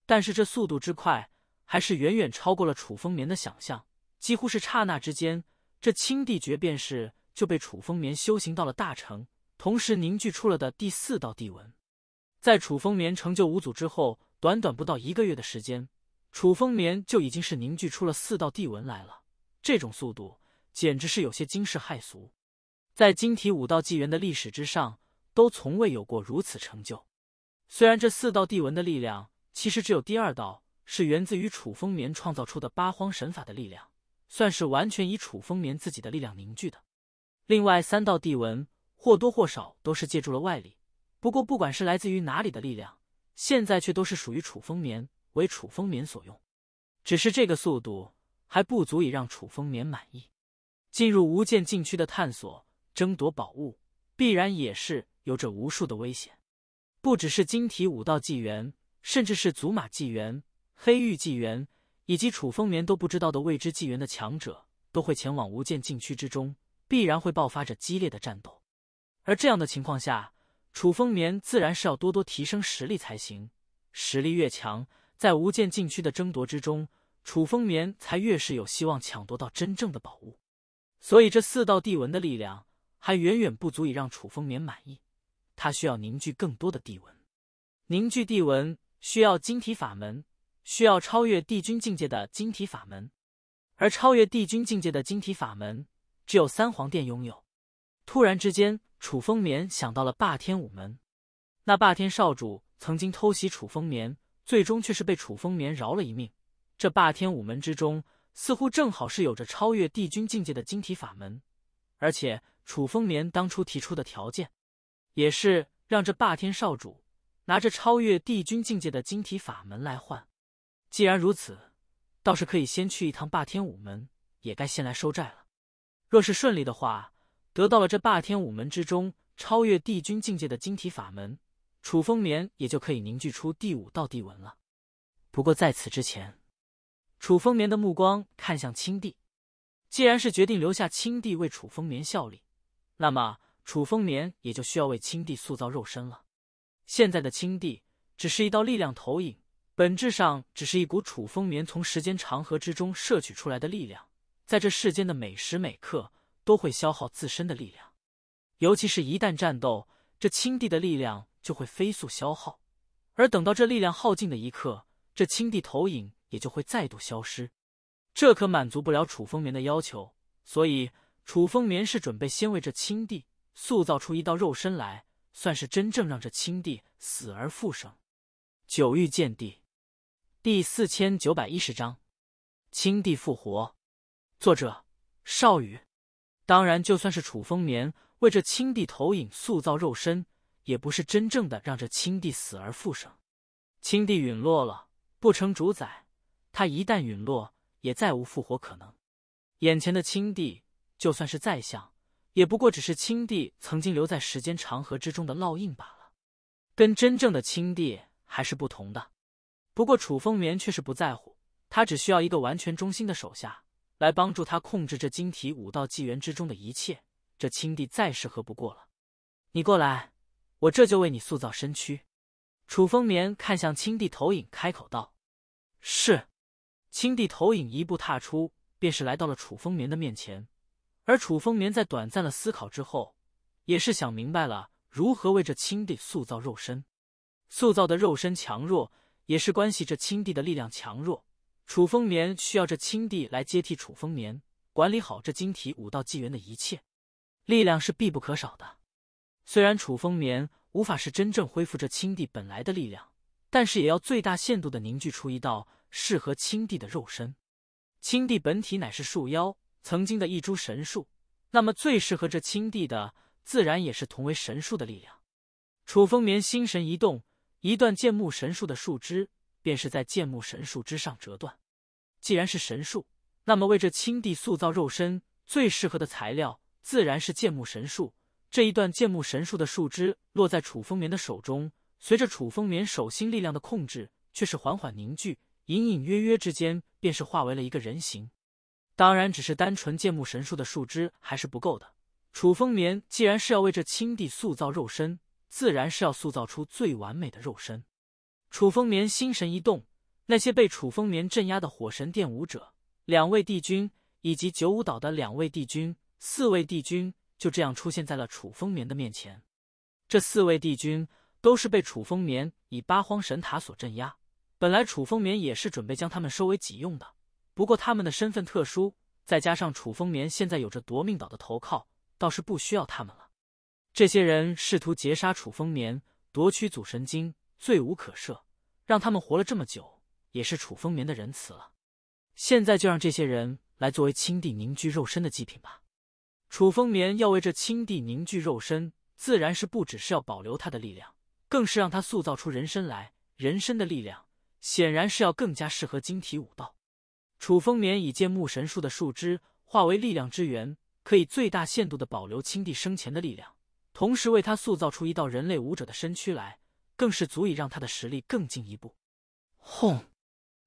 但是这速度之快，还是远远超过了楚风眠的想象。几乎是刹那之间，这青帝诀便是就被楚风眠修行到了大成，同时凝聚出了的第四道帝文。在楚风眠成就五祖之后，短短不到一个月的时间，楚风眠就已经是凝聚出了四道帝文来了。这种速度，简直是有些惊世骇俗，在晶体五道纪元的历史之上，都从未有过如此成就。虽然这四道地文的力量，其实只有第二道是源自于楚风眠创造出的八荒神法的力量，算是完全以楚风眠自己的力量凝聚的。另外三道地文或多或少都是借助了外力，不过不管是来自于哪里的力量，现在却都是属于楚风眠，为楚风眠所用。只是这个速度还不足以让楚风眠满意。进入无间禁区的探索，争夺宝物，必然也是有着无数的危险。不只是晶体武道纪元，甚至是祖马纪元、黑玉纪元以及楚风眠都不知道的未知纪元的强者，都会前往无间禁区之中，必然会爆发着激烈的战斗。而这样的情况下，楚风眠自然是要多多提升实力才行。实力越强，在无间禁区的争夺之中，楚风眠才越是有希望抢夺到真正的宝物。所以，这四道帝文的力量还远远不足以让楚风眠满意。他需要凝聚更多的地文。凝聚地文需要晶体法门，需要超越帝君境界的晶体法门，而超越帝君境界的晶体法门只有三皇殿拥有。突然之间，楚风眠想到了霸天五门，那霸天少主曾经偷袭楚风眠，最终却是被楚风眠饶了一命。这霸天五门之中，似乎正好是有着超越帝君境界的晶体法门，而且楚风眠当初提出的条件。也是让这霸天少主拿着超越帝君境界的晶体法门来换，既然如此，倒是可以先去一趟霸天武门，也该先来收债了。若是顺利的话，得到了这霸天武门之中超越帝君境界的晶体法门，楚风眠也就可以凝聚出第五道帝纹了。不过在此之前，楚风眠的目光看向青帝，既然是决定留下青帝为楚风眠效力，那么。楚风眠也就需要为青帝塑造肉身了。现在的青帝只是一道力量投影，本质上只是一股楚风眠从时间长河之中摄取出来的力量，在这世间的每时每刻都会消耗自身的力量，尤其是一旦战斗，这青帝的力量就会飞速消耗，而等到这力量耗尽的一刻，这青帝投影也就会再度消失，这可满足不了楚风眠的要求，所以楚风眠是准备先为这青帝。塑造出一道肉身来，算是真正让这青帝死而复生。九域剑帝第四千九百一十章：青帝复活。作者：少羽。当然，就算是楚风眠为这青帝投影塑造肉身，也不是真正的让这青帝死而复生。青帝陨落了，不成主宰。他一旦陨落，也再无复活可能。眼前的青帝，就算是再像。也不过只是青帝曾经留在时间长河之中的烙印罢了，跟真正的青帝还是不同的。不过楚风眠却是不在乎，他只需要一个完全忠心的手下来帮助他控制这晶体五道纪元之中的一切，这青帝再适合不过了。你过来，我这就为你塑造身躯。楚风眠看向青帝投影，开口道：“是。”青帝投影一步踏出，便是来到了楚风眠的面前。而楚风眠在短暂的思考之后，也是想明白了如何为这青帝塑造肉身，塑造的肉身强弱也是关系这青帝的力量强弱。楚风眠需要这青帝来接替楚风眠，管理好这晶体武道纪元的一切，力量是必不可少的。虽然楚风眠无法是真正恢复这青帝本来的力量，但是也要最大限度的凝聚出一道适合青帝的肉身。青帝本体乃是树妖。曾经的一株神树，那么最适合这青帝的，自然也是同为神树的力量。楚风眠心神一动，一段剑木神树的树枝，便是在剑木神树之上折断。既然是神树，那么为这青帝塑造肉身，最适合的材料，自然是剑木神树。这一段剑木神树的树枝落在楚风眠的手中，随着楚风眠手心力量的控制，却是缓缓凝聚，隐隐约约之间，便是化为了一个人形。当然，只是单纯借木神树的树枝还是不够的。楚风眠既然是要为这青帝塑造肉身，自然是要塑造出最完美的肉身。楚风眠心神一动，那些被楚风眠镇压的火神殿武者、两位帝君以及九五岛的两位帝君、四位帝君，就这样出现在了楚风眠的面前。这四位帝君都是被楚风眠以八荒神塔所镇压，本来楚风眠也是准备将他们收为己用的。不过他们的身份特殊，再加上楚风眠现在有着夺命岛的投靠，倒是不需要他们了。这些人试图截杀楚风眠，夺取祖神经，罪无可赦。让他们活了这么久，也是楚风眠的仁慈了。现在就让这些人来作为青帝凝聚肉身的祭品吧。楚风眠要为这青帝凝聚肉身，自然是不只是要保留他的力量，更是让他塑造出人身来。人身的力量显然是要更加适合晶体武道。楚风眠以剑木神树的树枝化为力量之源，可以最大限度的保留青帝生前的力量，同时为他塑造出一道人类武者的身躯来，更是足以让他的实力更进一步。轰！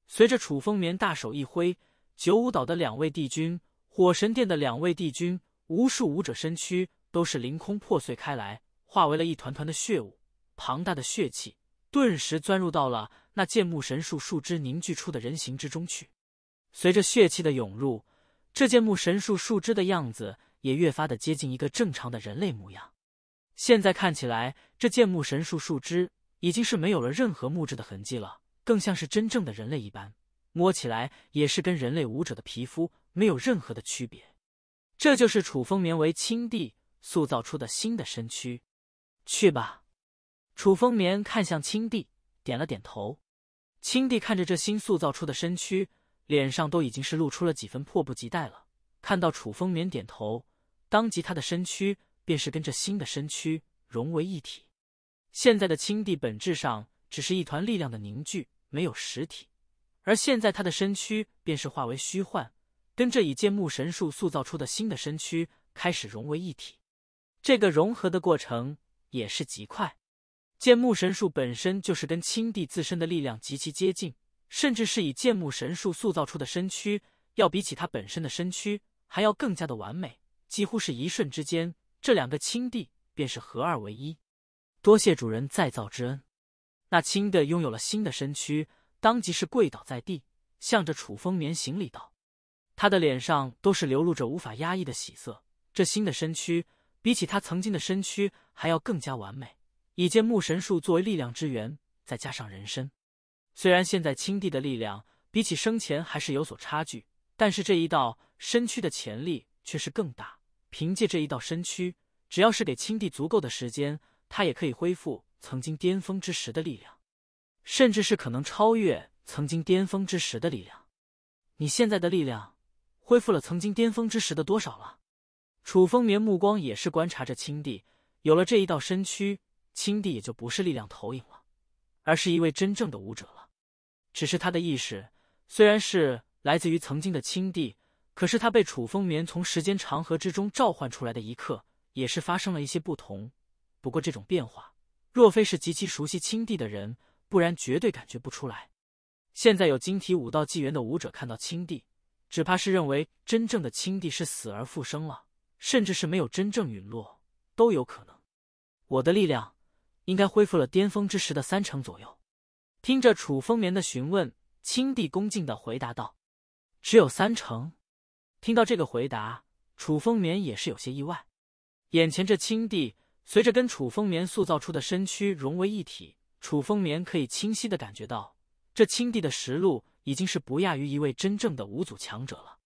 随着楚风眠大手一挥，九五岛的两位帝君、火神殿的两位帝君，无数武者身躯都是凌空破碎开来，化为了一团团的血雾。庞大的血气顿时钻入到了那剑木神树树枝凝聚出的人形之中去。随着血气的涌入，这剑木神树树枝的样子也越发的接近一个正常的人类模样。现在看起来，这剑木神树树枝已经是没有了任何木质的痕迹了，更像是真正的人类一般，摸起来也是跟人类舞者的皮肤没有任何的区别。这就是楚风眠为青帝塑造出的新的身躯。去吧，楚风眠看向青帝，点了点头。青帝看着这新塑造出的身躯。脸上都已经是露出了几分迫不及待了。看到楚风眠点头，当即他的身躯便是跟着新的身躯融为一体。现在的青帝本质上只是一团力量的凝聚，没有实体。而现在他的身躯便是化为虚幻，跟这以剑木神树塑造出的新的身躯开始融为一体。这个融合的过程也是极快。剑木神树本身就是跟青帝自身的力量极其接近。甚至是以剑木神树塑造出的身躯，要比起他本身的身躯还要更加的完美。几乎是一瞬之间，这两个青帝便是合二为一。多谢主人再造之恩。那青的拥有了新的身躯，当即是跪倒在地，向着楚风眠行礼道。他的脸上都是流露着无法压抑的喜色。这新的身躯，比起他曾经的身躯还要更加完美。以剑木神树作为力量之源，再加上人身。虽然现在青帝的力量比起生前还是有所差距，但是这一道身躯的潜力却是更大。凭借这一道身躯，只要是给青帝足够的时间，他也可以恢复曾经巅峰之时的力量，甚至是可能超越曾经巅峰之时的力量。你现在的力量恢复了曾经巅峰之时的多少了？楚风眠目光也是观察着青帝，有了这一道身躯，青帝也就不是力量投影了，而是一位真正的武者了。只是他的意识虽然是来自于曾经的青帝，可是他被楚风眠从时间长河之中召唤出来的一刻，也是发生了一些不同。不过这种变化，若非是极其熟悉青帝的人，不然绝对感觉不出来。现在有晶体武道纪元的武者看到青帝，只怕是认为真正的青帝是死而复生了，甚至是没有真正陨落都有可能。我的力量应该恢复了巅峰之时的三成左右。听着楚风眠的询问，青帝恭敬的回答道：“只有三成。”听到这个回答，楚风眠也是有些意外。眼前这青帝，随着跟楚风眠塑造出的身躯融为一体，楚风眠可以清晰的感觉到，这青帝的实录已经是不亚于一位真正的五祖强者了。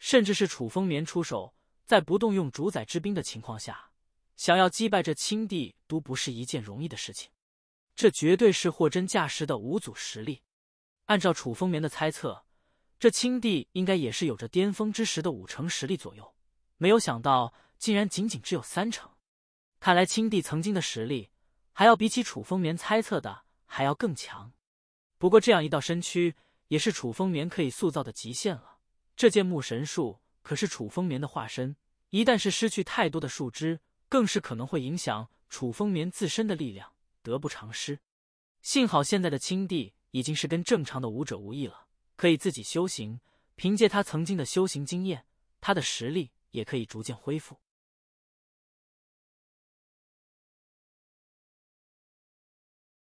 甚至是楚风眠出手，在不动用主宰之兵的情况下，想要击败这青帝都不是一件容易的事情。这绝对是货真价实的五组实力。按照楚风眠的猜测，这青帝应该也是有着巅峰之时的五成实力左右。没有想到，竟然仅仅只有三成。看来青帝曾经的实力，还要比起楚风眠猜测的还要更强。不过，这样一道身躯，也是楚风眠可以塑造的极限了。这剑木神树可是楚风眠的化身，一旦是失去太多的树枝，更是可能会影响楚风眠自身的力量。得不偿失，幸好现在的青帝已经是跟正常的武者无异了，可以自己修行。凭借他曾经的修行经验，他的实力也可以逐渐恢复。